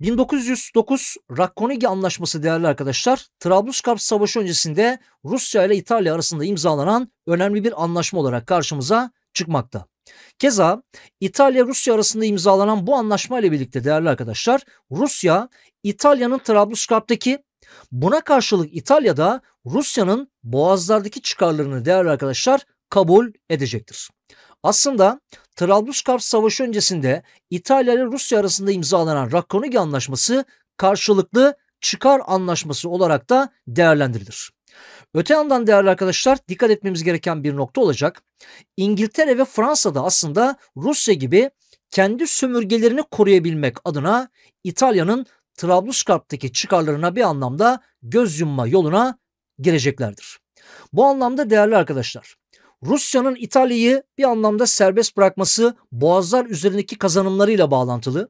1909 Rakkonigi Anlaşması değerli arkadaşlar Trablusgarp Savaşı öncesinde Rusya ile İtalya arasında imzalanan önemli bir anlaşma olarak karşımıza çıkmakta. Keza İtalya-Rusya arasında imzalanan bu anlaşma ile birlikte değerli arkadaşlar Rusya İtalya'nın Trablusgarp'taki buna karşılık İtalya'da Rusya'nın boğazlardaki çıkarlarını değerli arkadaşlar kabul edecektir. Aslında Trablusgarp Savaşı öncesinde İtalya ile Rusya arasında imzalanan Rakkonigi Anlaşması karşılıklı çıkar anlaşması olarak da değerlendirilir. Öte yandan değerli arkadaşlar dikkat etmemiz gereken bir nokta olacak. İngiltere ve Fransa da aslında Rusya gibi kendi sömürgelerini koruyabilmek adına İtalya'nın Trablusgarp'taki çıkarlarına bir anlamda göz yumma yoluna gireceklerdir. Bu anlamda değerli arkadaşlar Rusya'nın İtalya'yı bir anlamda serbest bırakması boğazlar üzerindeki kazanımlarıyla bağlantılı.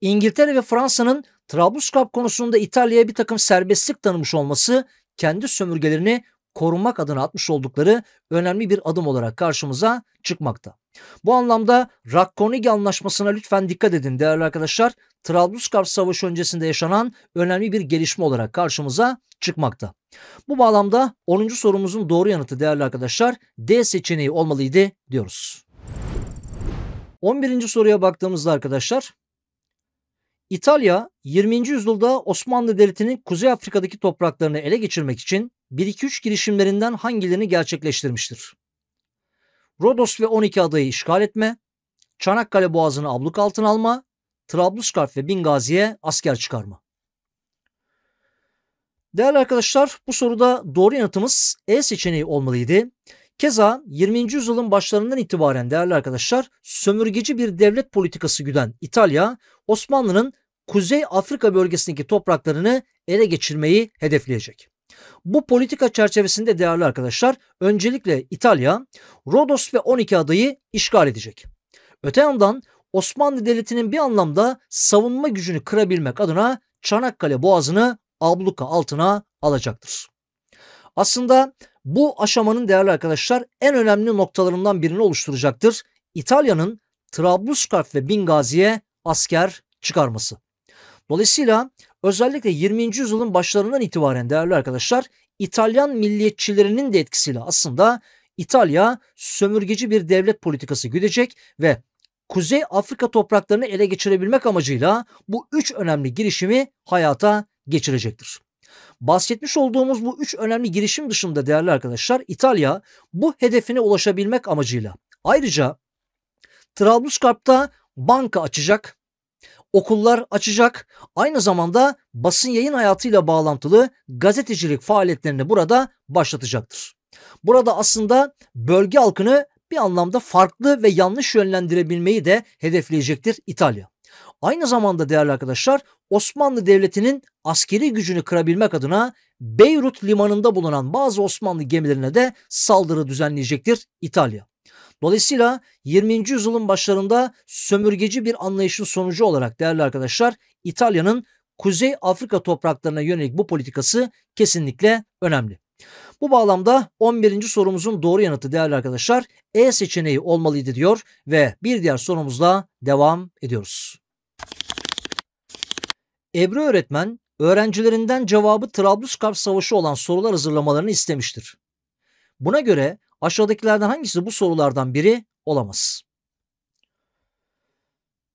İngiltere ve Fransa'nın Trablusgarp konusunda İtalya'ya bir takım serbestlik tanımış olması kendi sömürgelerini korunmak adına atmış oldukları önemli bir adım olarak karşımıza çıkmakta. Bu anlamda Rakkoniga anlaşmasına lütfen dikkat edin değerli arkadaşlar. Trablusgarp Savaşı öncesinde yaşanan önemli bir gelişme olarak karşımıza çıkmakta. Bu bağlamda 10. sorumuzun doğru yanıtı değerli arkadaşlar D seçeneği olmalıydı diyoruz. 11. soruya baktığımızda arkadaşlar İtalya 20. yüzyılda Osmanlı Devleti'nin Kuzey Afrika'daki topraklarını ele geçirmek için 1-2-3 girişimlerinden hangilerini gerçekleştirmiştir? Rodos ve 12 adayı işgal etme, Çanakkale Boğazı'nı abluk altına alma, Trablusgarp ve Bingazi'ye asker çıkarma. Değerli arkadaşlar bu soruda doğru yanıtımız E seçeneği olmalıydı. Keza 20. yüzyılın başlarından itibaren değerli arkadaşlar sömürgeci bir devlet politikası güden İtalya Osmanlı'nın Kuzey Afrika bölgesindeki topraklarını ele geçirmeyi hedefleyecek. Bu politika çerçevesinde değerli arkadaşlar öncelikle İtalya Rodos ve 12 adayı işgal edecek. Öte yandan Osmanlı Devleti'nin bir anlamda savunma gücünü kırabilmek adına Çanakkale Boğazı'nı abluka altına alacaktır. Aslında bu aşamanın değerli arkadaşlar en önemli noktalarından birini oluşturacaktır. İtalya'nın Trablusgarp ve Bingazi'ye asker çıkarması. Dolayısıyla özellikle 20. yüzyılın başlarından itibaren değerli arkadaşlar İtalyan milliyetçilerinin de etkisiyle aslında İtalya sömürgeci bir devlet politikası güdecek ve Kuzey Afrika topraklarını ele geçirebilmek amacıyla bu üç önemli girişimi hayata geçirecektir. Bahsetmiş olduğumuz bu üç önemli girişim dışında değerli arkadaşlar İtalya bu hedefine ulaşabilmek amacıyla ayrıca Trablusgarp'ta banka açacak, okullar açacak, aynı zamanda basın yayın hayatıyla bağlantılı gazetecilik faaliyetlerini burada başlatacaktır. Burada aslında bölge halkını bir anlamda farklı ve yanlış yönlendirebilmeyi de hedefleyecektir İtalya. Aynı zamanda değerli arkadaşlar Osmanlı Devleti'nin askeri gücünü kırabilmek adına Beyrut limanında bulunan bazı Osmanlı gemilerine de saldırı düzenleyecektir İtalya. Dolayısıyla 20. yüzyılın başlarında sömürgeci bir anlayışın sonucu olarak değerli arkadaşlar İtalya'nın Kuzey Afrika topraklarına yönelik bu politikası kesinlikle önemli. Bu bağlamda 11. sorumuzun doğru yanıtı değerli arkadaşlar E seçeneği olmalıydı diyor ve bir diğer sorumuzla devam ediyoruz. Ebru öğretmen öğrencilerinden cevabı Trablusgarp Savaşı olan sorular hazırlamalarını istemiştir. Buna göre aşağıdakilerden hangisi bu sorulardan biri olamaz?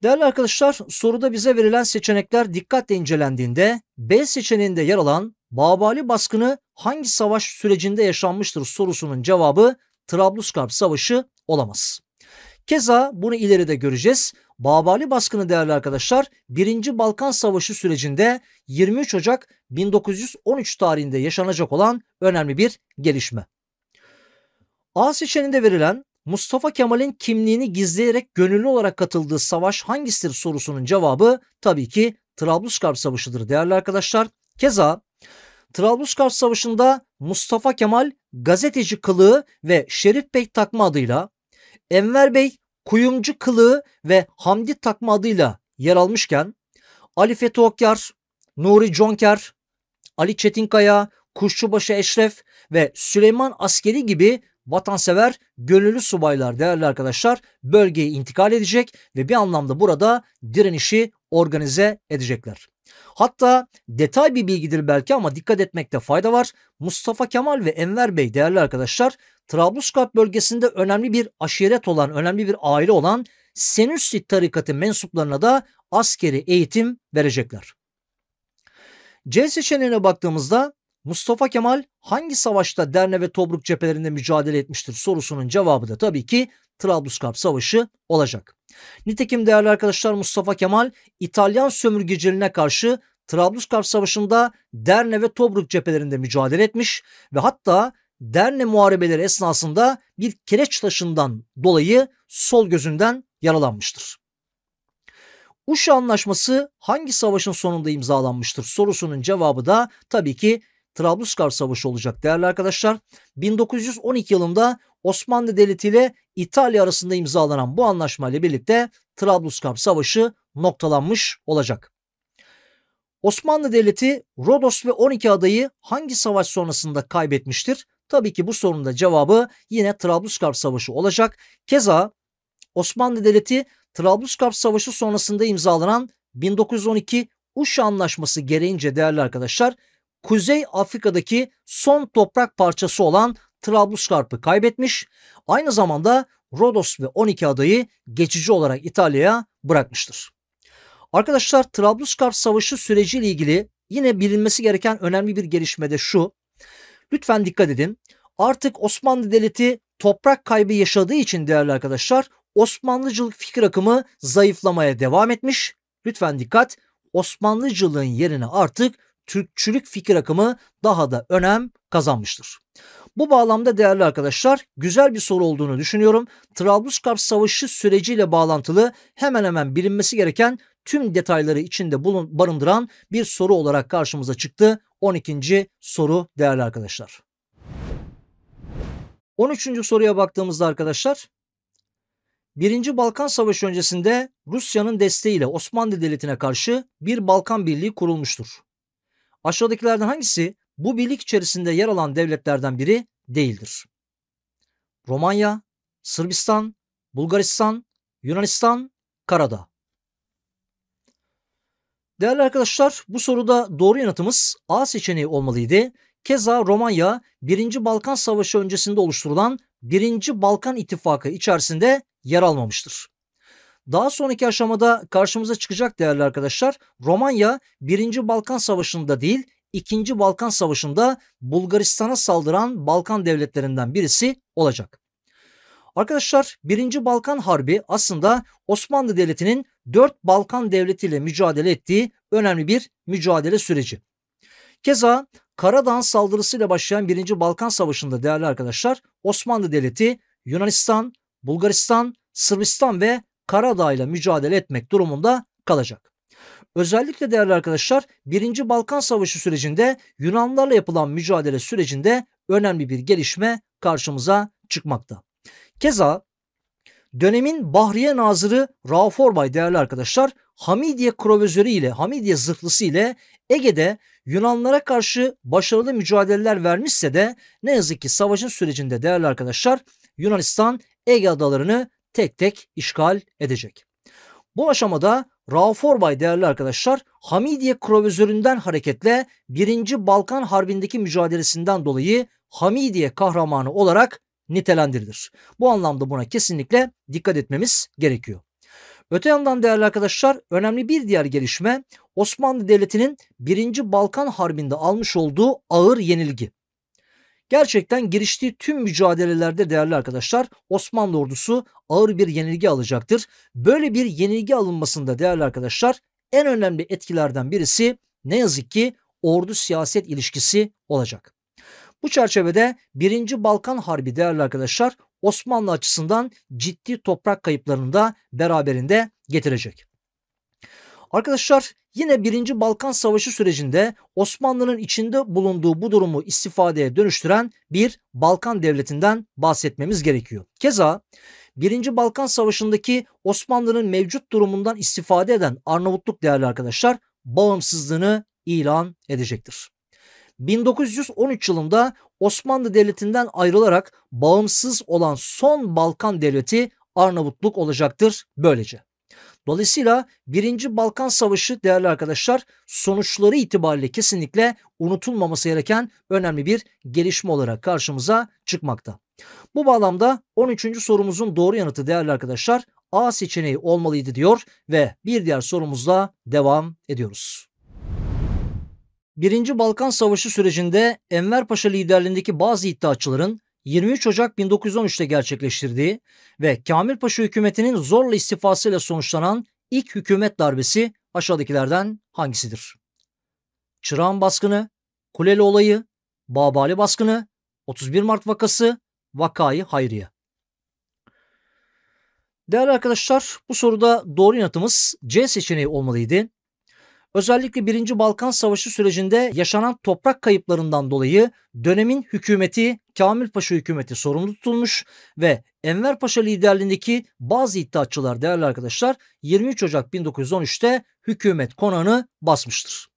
Değerli arkadaşlar soruda bize verilen seçenekler dikkatle incelendiğinde B seçeneğinde yer alan Babali baskını hangi savaş sürecinde yaşanmıştır sorusunun cevabı Trablusgarp Savaşı olamaz. Keza bunu ileride göreceğiz. Babali baskını değerli arkadaşlar 1. Balkan Savaşı sürecinde 23 Ocak 1913 tarihinde yaşanacak olan önemli bir gelişme. A seçeneğinde verilen Mustafa Kemal'in kimliğini gizleyerek gönüllü olarak katıldığı savaş hangisidir sorusunun cevabı tabii ki Trablusgarp Savaşı'dır değerli arkadaşlar. Keza Trablusgarp Savaşı'nda Mustafa Kemal gazeteci kılığı ve Şerif Bey takma adıyla, Enver Bey kuyumcu kılığı ve Hamdi takma adıyla yer almışken, Ali Fethi Okyar, Nuri Conker, Ali Çetinkaya, Kuşçubaşı Eşref ve Süleyman Askeri gibi vatansever gönüllü subaylar değerli arkadaşlar bölgeye intikal edecek ve bir anlamda burada direnişi organize edecekler. Hatta detay bir bilgidir belki ama dikkat etmekte fayda var. Mustafa Kemal ve Enver Bey değerli arkadaşlar Trablusgarp bölgesinde önemli bir aşiret olan, önemli bir aile olan Senüsi tarikatı mensuplarına da askeri eğitim verecekler. C seçeneğine baktığımızda Mustafa Kemal hangi savaşta Derne ve Tobruk cephelerinde mücadele etmiştir sorusunun cevabı da tabii ki Trablusgarp Savaşı olacak. Nitekim değerli arkadaşlar Mustafa Kemal İtalyan sömürgeciliğine karşı Trablusgarp Savaşı'nda Derne ve Tobruk cephelerinde mücadele etmiş ve hatta Derne muharebeleri esnasında bir kireç taşından dolayı sol gözünden yaralanmıştır. Uşa Anlaşması hangi savaşın sonunda imzalanmıştır sorusunun cevabı da tabii ki Trabluskar Savaşı olacak değerli arkadaşlar. 1912 yılında Osmanlı Devleti ile İtalya arasında imzalanan bu anlaşmayla birlikte Trabluskar Savaşı noktalanmış olacak. Osmanlı Devleti Rodos ve 12 adayı hangi savaş sonrasında kaybetmiştir? Tabii ki bu sorunun da cevabı yine Trablusgarp Savaşı olacak. Keza Osmanlı Devleti Trablusgarp Savaşı sonrasında imzalanan 1912 Uş Anlaşması gereğince değerli arkadaşlar Kuzey Afrika'daki son toprak parçası olan Trablusgarp'ı kaybetmiş. Aynı zamanda Rodos ve 12 adayı geçici olarak İtalya'ya bırakmıştır. Arkadaşlar Trablusgarp Savaşı süreciyle ilgili yine bilinmesi gereken önemli bir gelişme de şu. Lütfen dikkat edin. Artık Osmanlı Devleti toprak kaybı yaşadığı için değerli arkadaşlar Osmanlıcılık fikir akımı zayıflamaya devam etmiş. Lütfen dikkat. Osmanlıcılığın yerine artık Türkçülük fikir akımı daha da önem kazanmıştır. Bu bağlamda değerli arkadaşlar güzel bir soru olduğunu düşünüyorum. Trablusgarp Savaşı süreciyle bağlantılı hemen hemen bilinmesi gereken tüm detayları içinde bulun, barındıran bir soru olarak karşımıza çıktı. 12. soru değerli arkadaşlar. 13. soruya baktığımızda arkadaşlar 1. Balkan Savaşı öncesinde Rusya'nın desteğiyle Osmanlı Devleti'ne karşı bir Balkan Birliği kurulmuştur. Aşağıdakilerden hangisi bu birlik içerisinde yer alan devletlerden biri değildir? Romanya, Sırbistan, Bulgaristan, Yunanistan, Karadağ. Değerli arkadaşlar bu soruda doğru yanıtımız A seçeneği olmalıydı. Keza Romanya 1. Balkan Savaşı öncesinde oluşturulan 1. Balkan İttifakı içerisinde yer almamıştır. Daha sonraki aşamada karşımıza çıkacak değerli arkadaşlar. Romanya 1. Balkan Savaşı'nda değil 2. Balkan Savaşı'nda Bulgaristan'a saldıran Balkan devletlerinden birisi olacak. Arkadaşlar 1. Balkan Harbi aslında Osmanlı Devleti'nin 4 Balkan devletiyle mücadele ettiği önemli bir mücadele süreci. Keza Karadağ saldırısıyla başlayan 1. Balkan Savaşı'nda değerli arkadaşlar Osmanlı Devleti Yunanistan, Bulgaristan, Sırbistan ve Karadağ ile mücadele etmek durumunda kalacak. Özellikle değerli arkadaşlar 1. Balkan Savaşı sürecinde Yunanlarla yapılan mücadele sürecinde önemli bir gelişme karşımıza çıkmakta. Keza dönemin Bahriye Nazırı Rauf Orbay değerli arkadaşlar Hamidiye krovözörü ile Hamidiye zırhlısı ile Ege'de Yunanlara karşı başarılı mücadeleler vermişse de ne yazık ki savaşın sürecinde değerli arkadaşlar Yunanistan Ege adalarını tek tek işgal edecek. Bu aşamada Rauf Orbay değerli arkadaşlar Hamidiye krovizöründen hareketle 1. Balkan Harbi'ndeki mücadelesinden dolayı Hamidiye kahramanı olarak nitelendirilir. Bu anlamda buna kesinlikle dikkat etmemiz gerekiyor. Öte yandan değerli arkadaşlar önemli bir diğer gelişme Osmanlı Devleti'nin 1. Balkan Harbi'nde almış olduğu ağır yenilgi. Gerçekten giriştiği tüm mücadelelerde değerli arkadaşlar Osmanlı ordusu ağır bir yenilgi alacaktır. Böyle bir yenilgi alınmasında değerli arkadaşlar en önemli etkilerden birisi ne yazık ki ordu siyaset ilişkisi olacak. Bu çerçevede 1. Balkan Harbi değerli arkadaşlar Osmanlı açısından ciddi toprak kayıplarını da beraberinde getirecek. Arkadaşlar yine 1. Balkan Savaşı sürecinde Osmanlı'nın içinde bulunduğu bu durumu istifadeye dönüştüren bir Balkan devletinden bahsetmemiz gerekiyor. Keza 1. Balkan Savaşı'ndaki Osmanlı'nın mevcut durumundan istifade eden Arnavutluk değerli arkadaşlar bağımsızlığını ilan edecektir. 1913 yılında Osmanlı Devleti'nden ayrılarak bağımsız olan son Balkan Devleti Arnavutluk olacaktır böylece. Dolayısıyla Birinci Balkan Savaşı değerli arkadaşlar sonuçları itibariyle kesinlikle unutulmaması gereken önemli bir gelişme olarak karşımıza çıkmakta. Bu bağlamda 13. sorumuzun doğru yanıtı değerli arkadaşlar A seçeneği olmalıydı diyor ve bir diğer sorumuzla devam ediyoruz. Birinci Balkan Savaşı sürecinde Enver Paşa liderliğindeki bazı iddiaçıların 23 Ocak 1913'te gerçekleştirdiği ve Kamil Paşa hükümetinin zorla istifasıyla sonuçlanan ilk hükümet darbesi aşağıdakilerden hangisidir? Çırağan baskını, Kuleli olayı, Babali baskını, 31 Mart vakası, Vakayı Hayriye. Değerli arkadaşlar bu soruda doğru yanıtımız C seçeneği olmalıydı. Özellikle 1. Balkan Savaşı sürecinde yaşanan toprak kayıplarından dolayı dönemin hükümeti Kamil Paşa hükümeti sorumlu tutulmuş ve Enver Paşa liderliğindeki bazı iddiaçılar değerli arkadaşlar 23 Ocak 1913'te hükümet konanı basmıştır.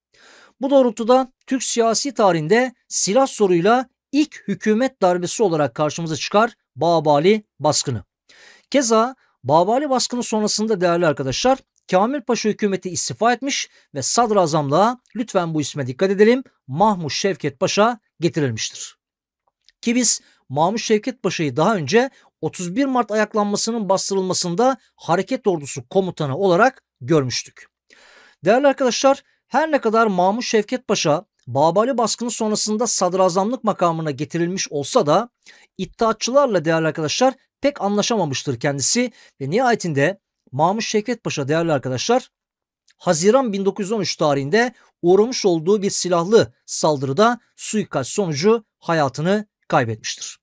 Bu doğrultuda Türk siyasi tarihinde silah soruyla ilk hükümet darbesi olarak karşımıza çıkar Babali baskını. Keza Babali baskını sonrasında değerli arkadaşlar Kamil Paşa hükümeti istifa etmiş ve sadrazamlığa lütfen bu isme dikkat edelim Mahmut Şevket Paşa getirilmiştir. Ki biz Mahmut Şevket Paşa'yı daha önce 31 Mart ayaklanmasının bastırılmasında hareket ordusu komutanı olarak görmüştük. Değerli arkadaşlar her ne kadar Mahmut Şevket Paşa Babali baskını sonrasında sadrazamlık makamına getirilmiş olsa da iddiatçılarla değerli arkadaşlar pek anlaşamamıştır kendisi ve nihayetinde Mahmut Şevket Paşa değerli arkadaşlar Haziran 1913 tarihinde uğramış olduğu bir silahlı saldırıda suikast sonucu hayatını kaybetmiştir.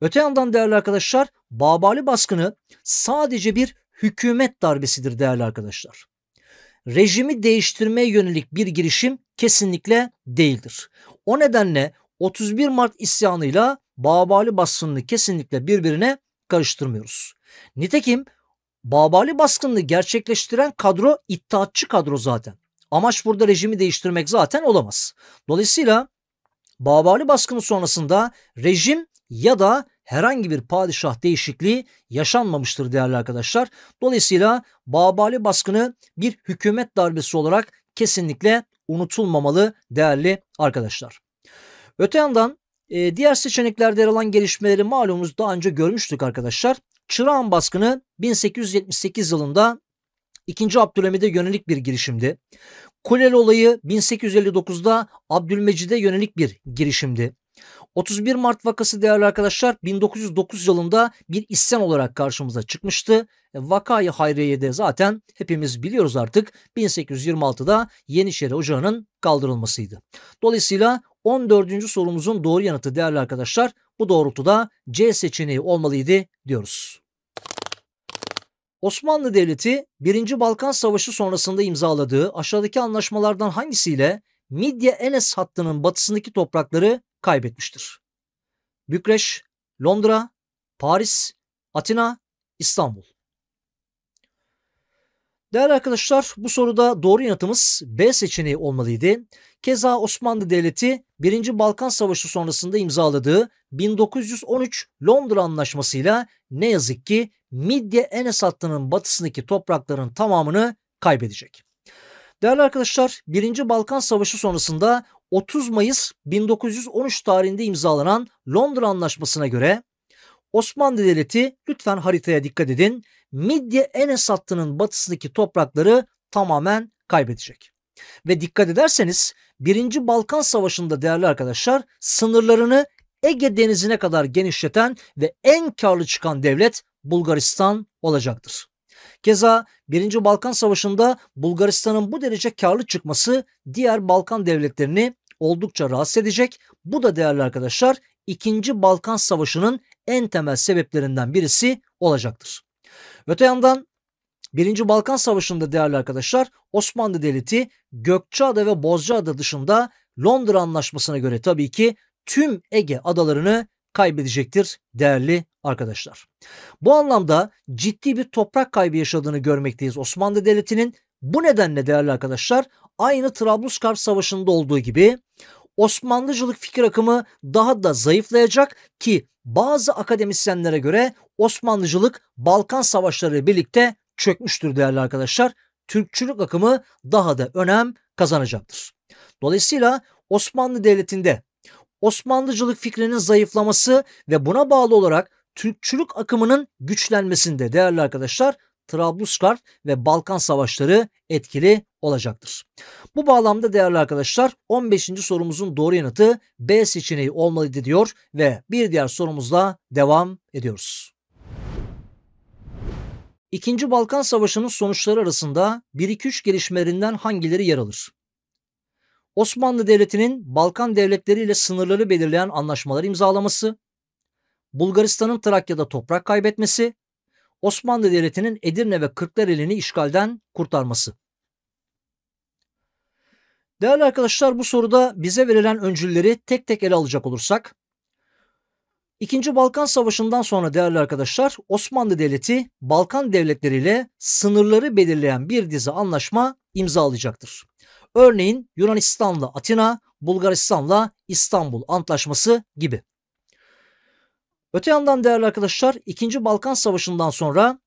Öte yandan değerli arkadaşlar Babali baskını sadece bir hükümet darbesidir değerli arkadaşlar. Rejimi değiştirmeye yönelik bir girişim kesinlikle değildir. O nedenle 31 Mart isyanıyla Babali baskınını kesinlikle birbirine karıştırmıyoruz. Nitekim Babali baskınını gerçekleştiren kadro iddiatçı kadro zaten. Amaç burada rejimi değiştirmek zaten olamaz. Dolayısıyla Babali baskını sonrasında rejim ya da herhangi bir padişah değişikliği yaşanmamıştır değerli arkadaşlar. Dolayısıyla Babali baskını bir hükümet darbesi olarak kesinlikle unutulmamalı değerli arkadaşlar. Öte yandan e, diğer seçeneklerde yer alan gelişmeleri malumunuz daha önce görmüştük arkadaşlar. Çırağan baskını 1878 yılında 2. Abdülhamid'e yönelik bir girişimdi. Kuleli olayı 1859'da Abdülmecid'e yönelik bir girişimdi. 31 Mart vakası değerli arkadaşlar 1909 yılında bir isyan olarak karşımıza çıkmıştı. Vakayı Hayriye'de zaten hepimiz biliyoruz artık 1826'da Yenişehir Ocağı'nın kaldırılmasıydı. Dolayısıyla 14. sorumuzun doğru yanıtı değerli arkadaşlar bu doğrultuda C seçeneği olmalıydı diyoruz. Osmanlı Devleti 1. Balkan Savaşı sonrasında imzaladığı aşağıdaki anlaşmalardan hangisiyle Midye-Enes hattının batısındaki toprakları kaybetmiştir? Bükreş, Londra, Paris, Atina, İstanbul. Değerli arkadaşlar bu soruda doğru yanıtımız B seçeneği olmalıydı. Keza Osmanlı Devleti 1. Balkan Savaşı sonrasında imzaladığı 1913 Londra Anlaşması'yla ne yazık ki Midye Enes hattının batısındaki toprakların tamamını kaybedecek. Değerli arkadaşlar 1. Balkan Savaşı sonrasında 30 Mayıs 1913 tarihinde imzalanan Londra Anlaşması'na göre Osmanlı Devleti lütfen haritaya dikkat edin. Midye Enes hattının batısındaki toprakları tamamen kaybedecek. Ve dikkat ederseniz 1. Balkan Savaşı'nda değerli arkadaşlar sınırlarını Ege Denizi'ne kadar genişleten ve en karlı çıkan devlet Bulgaristan olacaktır. Keza 1. Balkan Savaşı'nda Bulgaristan'ın bu derece karlı çıkması diğer Balkan devletlerini oldukça rahatsız edecek. Bu da değerli arkadaşlar 2. Balkan Savaşı'nın en temel sebeplerinden birisi olacaktır. Öte yandan Birinci Balkan Savaşı'nda değerli arkadaşlar Osmanlı Devleti Gökçeada ve Bozcaada dışında Londra Anlaşması'na göre tabii ki tüm Ege adalarını kaybedecektir değerli arkadaşlar. Bu anlamda ciddi bir toprak kaybı yaşadığını görmekteyiz Osmanlı Devleti'nin. Bu nedenle değerli arkadaşlar aynı Trablusgarp Savaşı'nda olduğu gibi Osmanlıcılık fikir akımı daha da zayıflayacak ki bazı akademisyenlere göre Osmanlıcılık Balkan Savaşları ile birlikte çökmüştür değerli arkadaşlar. Türkçülük akımı daha da önem kazanacaktır. Dolayısıyla Osmanlı Devleti'nde Osmanlıcılık fikrinin zayıflaması ve buna bağlı olarak Türkçülük akımının güçlenmesinde değerli arkadaşlar Trabluskar ve Balkan Savaşları etkili olacaktır. Bu bağlamda değerli arkadaşlar 15. sorumuzun doğru yanıtı B seçeneği olmalıydı diyor ve bir diğer sorumuzla devam ediyoruz. İkinci Balkan Savaşı'nın sonuçları arasında 1-2-3 gelişmelerinden hangileri yer alır? Osmanlı Devleti'nin Balkan devletleriyle sınırları belirleyen anlaşmalar imzalaması, Bulgaristan'ın Trakya'da toprak kaybetmesi, Osmanlı Devleti'nin Edirne ve Kırklareli'ni işgalden kurtarması. Değerli arkadaşlar bu soruda bize verilen öncülleri tek tek ele alacak olursak İkinci Balkan Savaşı'ndan sonra değerli arkadaşlar Osmanlı Devleti Balkan devletleriyle sınırları belirleyen bir dizi anlaşma imzalayacaktır. Örneğin Yunanistan'la Atina, Bulgaristan'la İstanbul Antlaşması gibi. Öte yandan değerli arkadaşlar 2. Balkan Savaşı'ndan sonra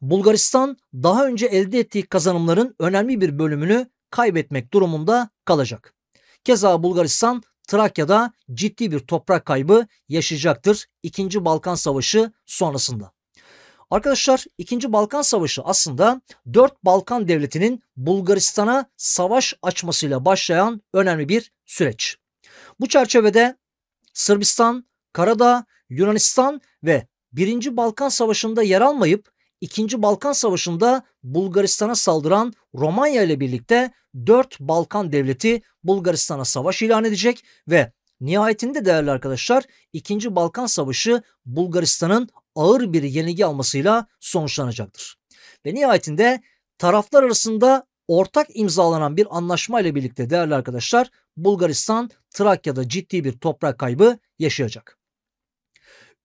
Bulgaristan daha önce elde ettiği kazanımların önemli bir bölümünü kaybetmek durumunda kalacak. Keza Bulgaristan Trakya'da ciddi bir toprak kaybı yaşayacaktır 2. Balkan Savaşı sonrasında. Arkadaşlar 2. Balkan Savaşı aslında 4 Balkan devletinin Bulgaristan'a savaş açmasıyla başlayan önemli bir süreç. Bu çerçevede Sırbistan, Karadağ Yunanistan ve 1. Balkan Savaşı'nda yer almayıp 2. Balkan Savaşı'nda Bulgaristan'a saldıran Romanya ile birlikte 4 Balkan devleti Bulgaristan'a savaş ilan edecek ve nihayetinde değerli arkadaşlar 2. Balkan Savaşı Bulgaristan'ın ağır bir yenilgi almasıyla sonuçlanacaktır. Ve nihayetinde taraflar arasında ortak imzalanan bir anlaşma ile birlikte değerli arkadaşlar Bulgaristan Trakya'da ciddi bir toprak kaybı yaşayacak.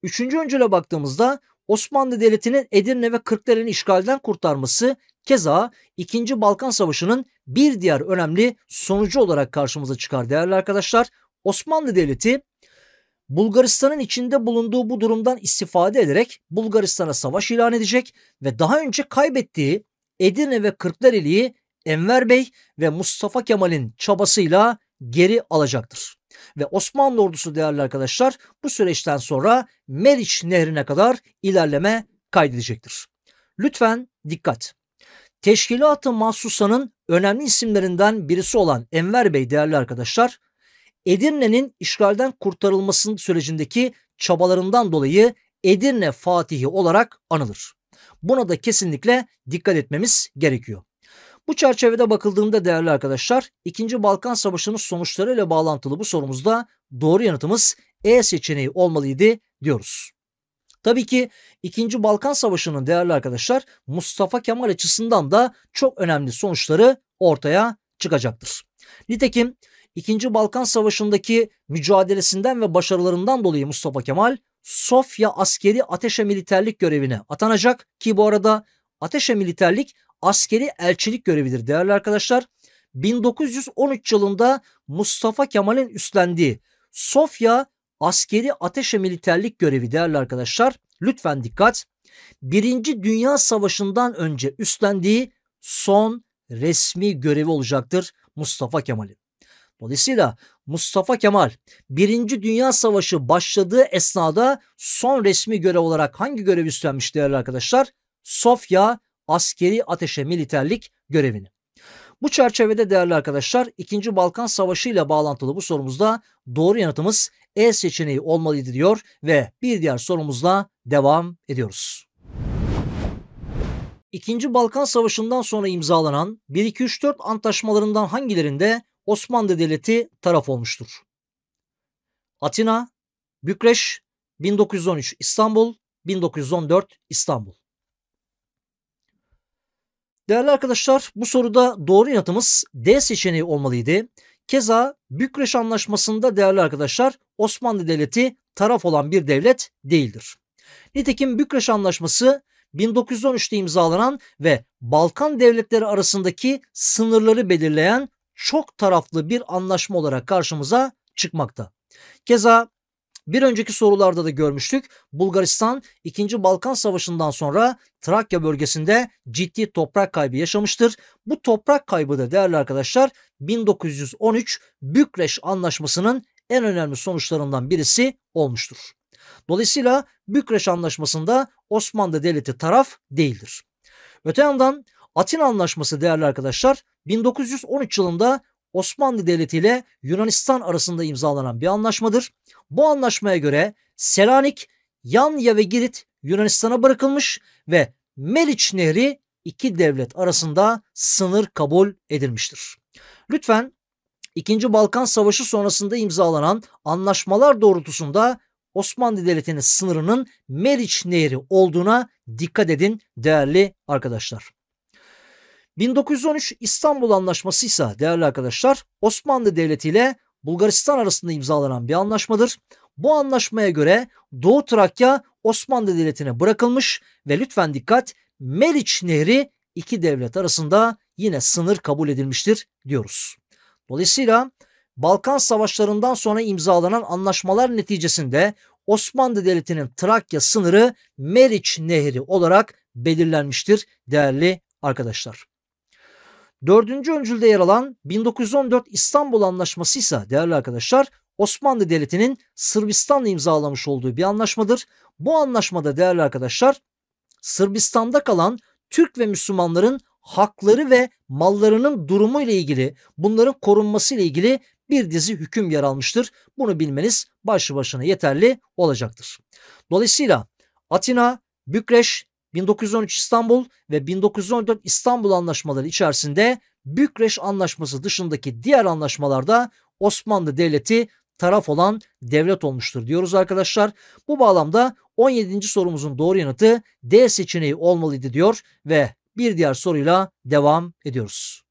Üçüncü öncüle baktığımızda Osmanlı Devleti'nin Edirne ve Kırklareli'ni işgalden kurtarması keza 2. Balkan Savaşı'nın bir diğer önemli sonucu olarak karşımıza çıkar değerli arkadaşlar. Osmanlı Devleti Bulgaristan'ın içinde bulunduğu bu durumdan istifade ederek Bulgaristan'a savaş ilan edecek ve daha önce kaybettiği Edirne ve Kırklareli'yi Enver Bey ve Mustafa Kemal'in çabasıyla geri alacaktır ve Osmanlı ordusu değerli arkadaşlar bu süreçten sonra Meriç Nehri'ne kadar ilerleme kaydedecektir. Lütfen dikkat. Teşkilat-ı Mahsusa'nın önemli isimlerinden birisi olan Enver Bey değerli arkadaşlar, Edirne'nin işgalden kurtarılmasının sürecindeki çabalarından dolayı Edirne Fatihi olarak anılır. Buna da kesinlikle dikkat etmemiz gerekiyor. Bu çerçevede bakıldığında değerli arkadaşlar 2. Balkan Savaşı'nın sonuçları ile bağlantılı bu sorumuzda doğru yanıtımız E seçeneği olmalıydı diyoruz. Tabii ki 2. Balkan Savaşı'nın değerli arkadaşlar Mustafa Kemal açısından da çok önemli sonuçları ortaya çıkacaktır. Nitekim 2. Balkan Savaşı'ndaki mücadelesinden ve başarılarından dolayı Mustafa Kemal Sofya askeri ateşe militerlik görevine atanacak ki bu arada ateşe militerlik askeri elçilik görevidir değerli arkadaşlar. 1913 yılında Mustafa Kemal'in üstlendiği Sofya askeri ateşe militerlik görevi değerli arkadaşlar. Lütfen dikkat. Birinci Dünya Savaşı'ndan önce üstlendiği son resmi görevi olacaktır Mustafa Kemal'in. Dolayısıyla Mustafa Kemal Birinci Dünya Savaşı başladığı esnada son resmi görev olarak hangi görevi üstlenmiş değerli arkadaşlar? Sofya askeri ateşe militerlik görevini. Bu çerçevede değerli arkadaşlar 2. Balkan Savaşı ile bağlantılı bu sorumuzda doğru yanıtımız E seçeneği olmalıydı diyor ve bir diğer sorumuzla devam ediyoruz. 2. Balkan Savaşı'ndan sonra imzalanan 1-2-3-4 antlaşmalarından hangilerinde Osmanlı Devleti taraf olmuştur? Atina, Bükreş, 1913 İstanbul, 1914 İstanbul. Değerli arkadaşlar bu soruda doğru yanıtımız D seçeneği olmalıydı. Keza Bükreş Anlaşması'nda değerli arkadaşlar Osmanlı Devleti taraf olan bir devlet değildir. Nitekim Bükreş Anlaşması 1913'te imzalanan ve Balkan devletleri arasındaki sınırları belirleyen çok taraflı bir anlaşma olarak karşımıza çıkmakta. Keza bir önceki sorularda da görmüştük. Bulgaristan 2. Balkan Savaşı'ndan sonra Trakya bölgesinde ciddi toprak kaybı yaşamıştır. Bu toprak kaybı da değerli arkadaşlar 1913 Bükreş Anlaşması'nın en önemli sonuçlarından birisi olmuştur. Dolayısıyla Bükreş Anlaşması'nda Osmanlı Devleti taraf değildir. Öte yandan Atina Anlaşması değerli arkadaşlar 1913 yılında Osmanlı Devleti ile Yunanistan arasında imzalanan bir anlaşmadır. Bu anlaşmaya göre Selanik, Yanya ve Girit Yunanistan'a bırakılmış ve Meriç Nehri iki devlet arasında sınır kabul edilmiştir. Lütfen 2. Balkan Savaşı sonrasında imzalanan anlaşmalar doğrultusunda Osmanlı Devleti'nin sınırının Meriç Nehri olduğuna dikkat edin değerli arkadaşlar. 1913 İstanbul Anlaşması ise değerli arkadaşlar Osmanlı Devleti ile Bulgaristan arasında imzalanan bir anlaşmadır. Bu anlaşmaya göre Doğu Trakya Osmanlı Devleti'ne bırakılmış ve lütfen dikkat Meriç Nehri iki devlet arasında yine sınır kabul edilmiştir diyoruz. Dolayısıyla Balkan savaşlarından sonra imzalanan anlaşmalar neticesinde Osmanlı Devleti'nin Trakya sınırı Meriç Nehri olarak belirlenmiştir değerli arkadaşlar. Dördüncü öncülde yer alan 1914 İstanbul Anlaşması ise değerli arkadaşlar Osmanlı Devleti'nin Sırbistan'la imzalamış olduğu bir anlaşmadır. Bu anlaşmada değerli arkadaşlar Sırbistan'da kalan Türk ve Müslümanların hakları ve mallarının durumu ile ilgili bunların korunması ile ilgili bir dizi hüküm yer almıştır. Bunu bilmeniz başlı başına yeterli olacaktır. Dolayısıyla Atina, Bükreş, 1913 İstanbul ve 1914 İstanbul anlaşmaları içerisinde Bükreş Anlaşması dışındaki diğer anlaşmalarda Osmanlı Devleti taraf olan devlet olmuştur diyoruz arkadaşlar. Bu bağlamda 17. sorumuzun doğru yanıtı D seçeneği olmalıydı diyor ve bir diğer soruyla devam ediyoruz.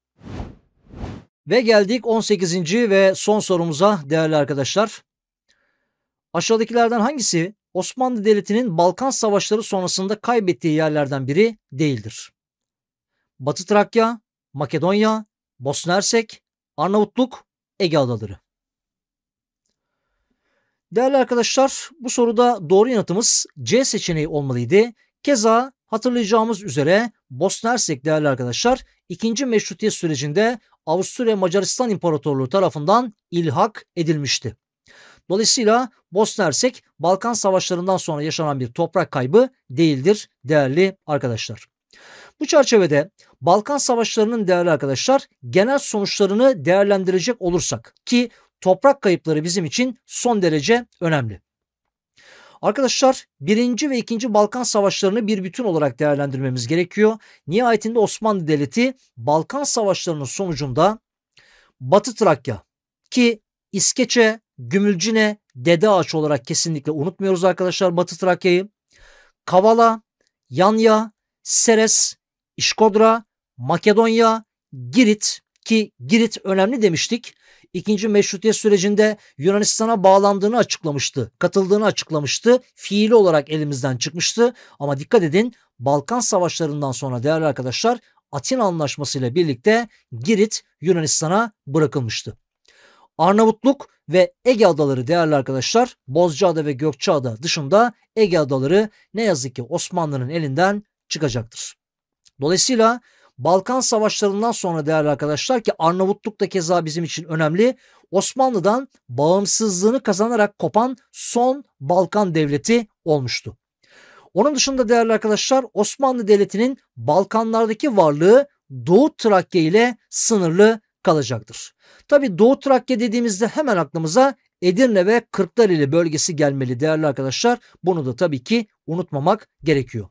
Ve geldik 18. ve son sorumuza değerli arkadaşlar. Aşağıdakilerden hangisi Osmanlı Devleti'nin Balkan Savaşları sonrasında kaybettiği yerlerden biri değildir. Batı Trakya, Makedonya, Bosna Hersek, Arnavutluk, Ege Adaları. Değerli arkadaşlar bu soruda doğru yanıtımız C seçeneği olmalıydı. Keza hatırlayacağımız üzere Bosna Hersek değerli arkadaşlar 2. Meşrutiyet sürecinde Avusturya Macaristan İmparatorluğu tarafından ilhak edilmişti. Dolayısıyla Bosna Hersek Balkan Savaşlarından sonra yaşanan bir toprak kaybı değildir değerli arkadaşlar. Bu çerçevede Balkan Savaşları'nın değerli arkadaşlar genel sonuçlarını değerlendirecek olursak ki toprak kayıpları bizim için son derece önemli. Arkadaşlar 1. ve 2. Balkan Savaşları'nı bir bütün olarak değerlendirmemiz gerekiyor. Nihayetinde Osmanlı Devleti Balkan Savaşları'nın sonucunda Batı Trakya ki İskeçe, Gümülcine, Dede Ağaç olarak kesinlikle unutmuyoruz arkadaşlar Batı Trakya'yı. Kavala, Yanya, Seres, İşkodra, Makedonya, Girit ki Girit önemli demiştik. İkinci meşrutiyet sürecinde Yunanistan'a bağlandığını açıklamıştı. Katıldığını açıklamıştı. Fiili olarak elimizden çıkmıştı. Ama dikkat edin Balkan savaşlarından sonra değerli arkadaşlar Atina Anlaşması ile birlikte Girit Yunanistan'a bırakılmıştı. Arnavutluk ve Ege Adaları değerli arkadaşlar Bozcaada ve Gökçeada dışında Ege Adaları ne yazık ki Osmanlı'nın elinden çıkacaktır. Dolayısıyla Balkan savaşlarından sonra değerli arkadaşlar ki Arnavutluk da keza bizim için önemli. Osmanlı'dan bağımsızlığını kazanarak kopan son Balkan devleti olmuştu. Onun dışında değerli arkadaşlar Osmanlı Devleti'nin Balkanlardaki varlığı Doğu Trakya ile sınırlı kalacaktır. Tabi Doğu Trakya dediğimizde hemen aklımıza Edirne ve Kırklareli bölgesi gelmeli değerli arkadaşlar. Bunu da tabii ki unutmamak gerekiyor.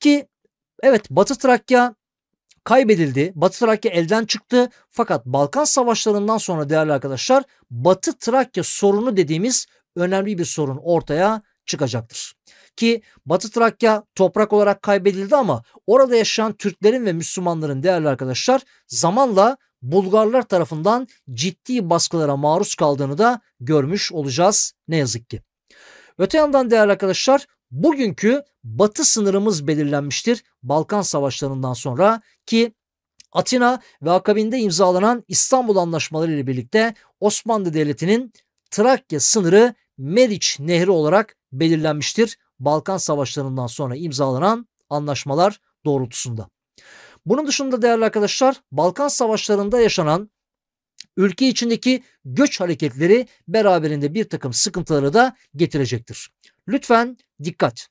Ki evet Batı Trakya kaybedildi. Batı Trakya elden çıktı. Fakat Balkan Savaşları'ndan sonra değerli arkadaşlar Batı Trakya sorunu dediğimiz önemli bir sorun ortaya çıkacaktır. Ki Batı Trakya toprak olarak kaybedildi ama orada yaşayan Türklerin ve Müslümanların değerli arkadaşlar zamanla Bulgarlar tarafından ciddi baskılara maruz kaldığını da görmüş olacağız ne yazık ki. Öte yandan değerli arkadaşlar bugünkü batı sınırımız belirlenmiştir Balkan savaşlarından sonra ki Atina ve akabinde imzalanan İstanbul Anlaşmaları ile birlikte Osmanlı Devleti'nin Trakya sınırı Meriç Nehri olarak belirlenmiştir Balkan savaşlarından sonra imzalanan anlaşmalar doğrultusunda. Bunun dışında değerli arkadaşlar Balkan savaşlarında yaşanan ülke içindeki göç hareketleri beraberinde bir takım sıkıntıları da getirecektir. Lütfen dikkat.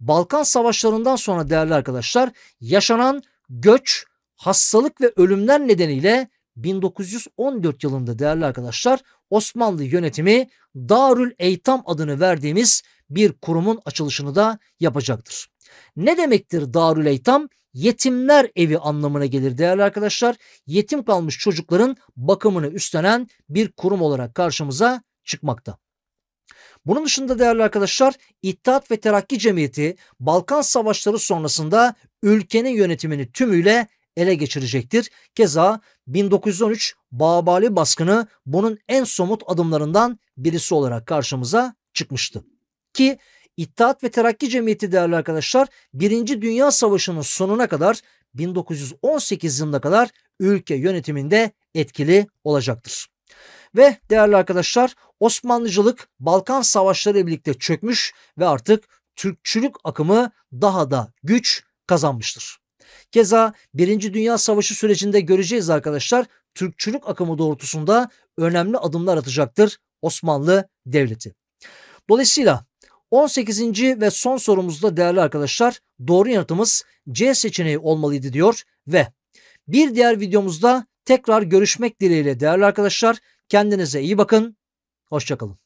Balkan savaşlarından sonra değerli arkadaşlar yaşanan göç, hastalık ve ölümler nedeniyle 1914 yılında değerli arkadaşlar Osmanlı yönetimi Darül Eytam adını verdiğimiz bir kurumun açılışını da yapacaktır. Ne demektir Darül Eytam? yetimler evi anlamına gelir değerli arkadaşlar. Yetim kalmış çocukların bakımını üstlenen bir kurum olarak karşımıza çıkmakta. Bunun dışında değerli arkadaşlar İttihat ve Terakki Cemiyeti Balkan Savaşları sonrasında ülkenin yönetimini tümüyle ele geçirecektir. Keza 1913 Babali baskını bunun en somut adımlarından birisi olarak karşımıza çıkmıştı. Ki İttihat ve Terakki Cemiyeti değerli arkadaşlar 1. Dünya Savaşı'nın sonuna kadar 1918 yılına kadar ülke yönetiminde etkili olacaktır. Ve değerli arkadaşlar Osmanlıcılık Balkan Savaşları ile birlikte çökmüş ve artık Türkçülük akımı daha da güç kazanmıştır. Keza 1. Dünya Savaşı sürecinde göreceğiz arkadaşlar Türkçülük akımı doğrultusunda önemli adımlar atacaktır Osmanlı Devleti. Dolayısıyla 18. ve son sorumuzda değerli arkadaşlar doğru yanıtımız C seçeneği olmalıydı diyor ve bir diğer videomuzda tekrar görüşmek dileğiyle değerli arkadaşlar kendinize iyi bakın hoşçakalın.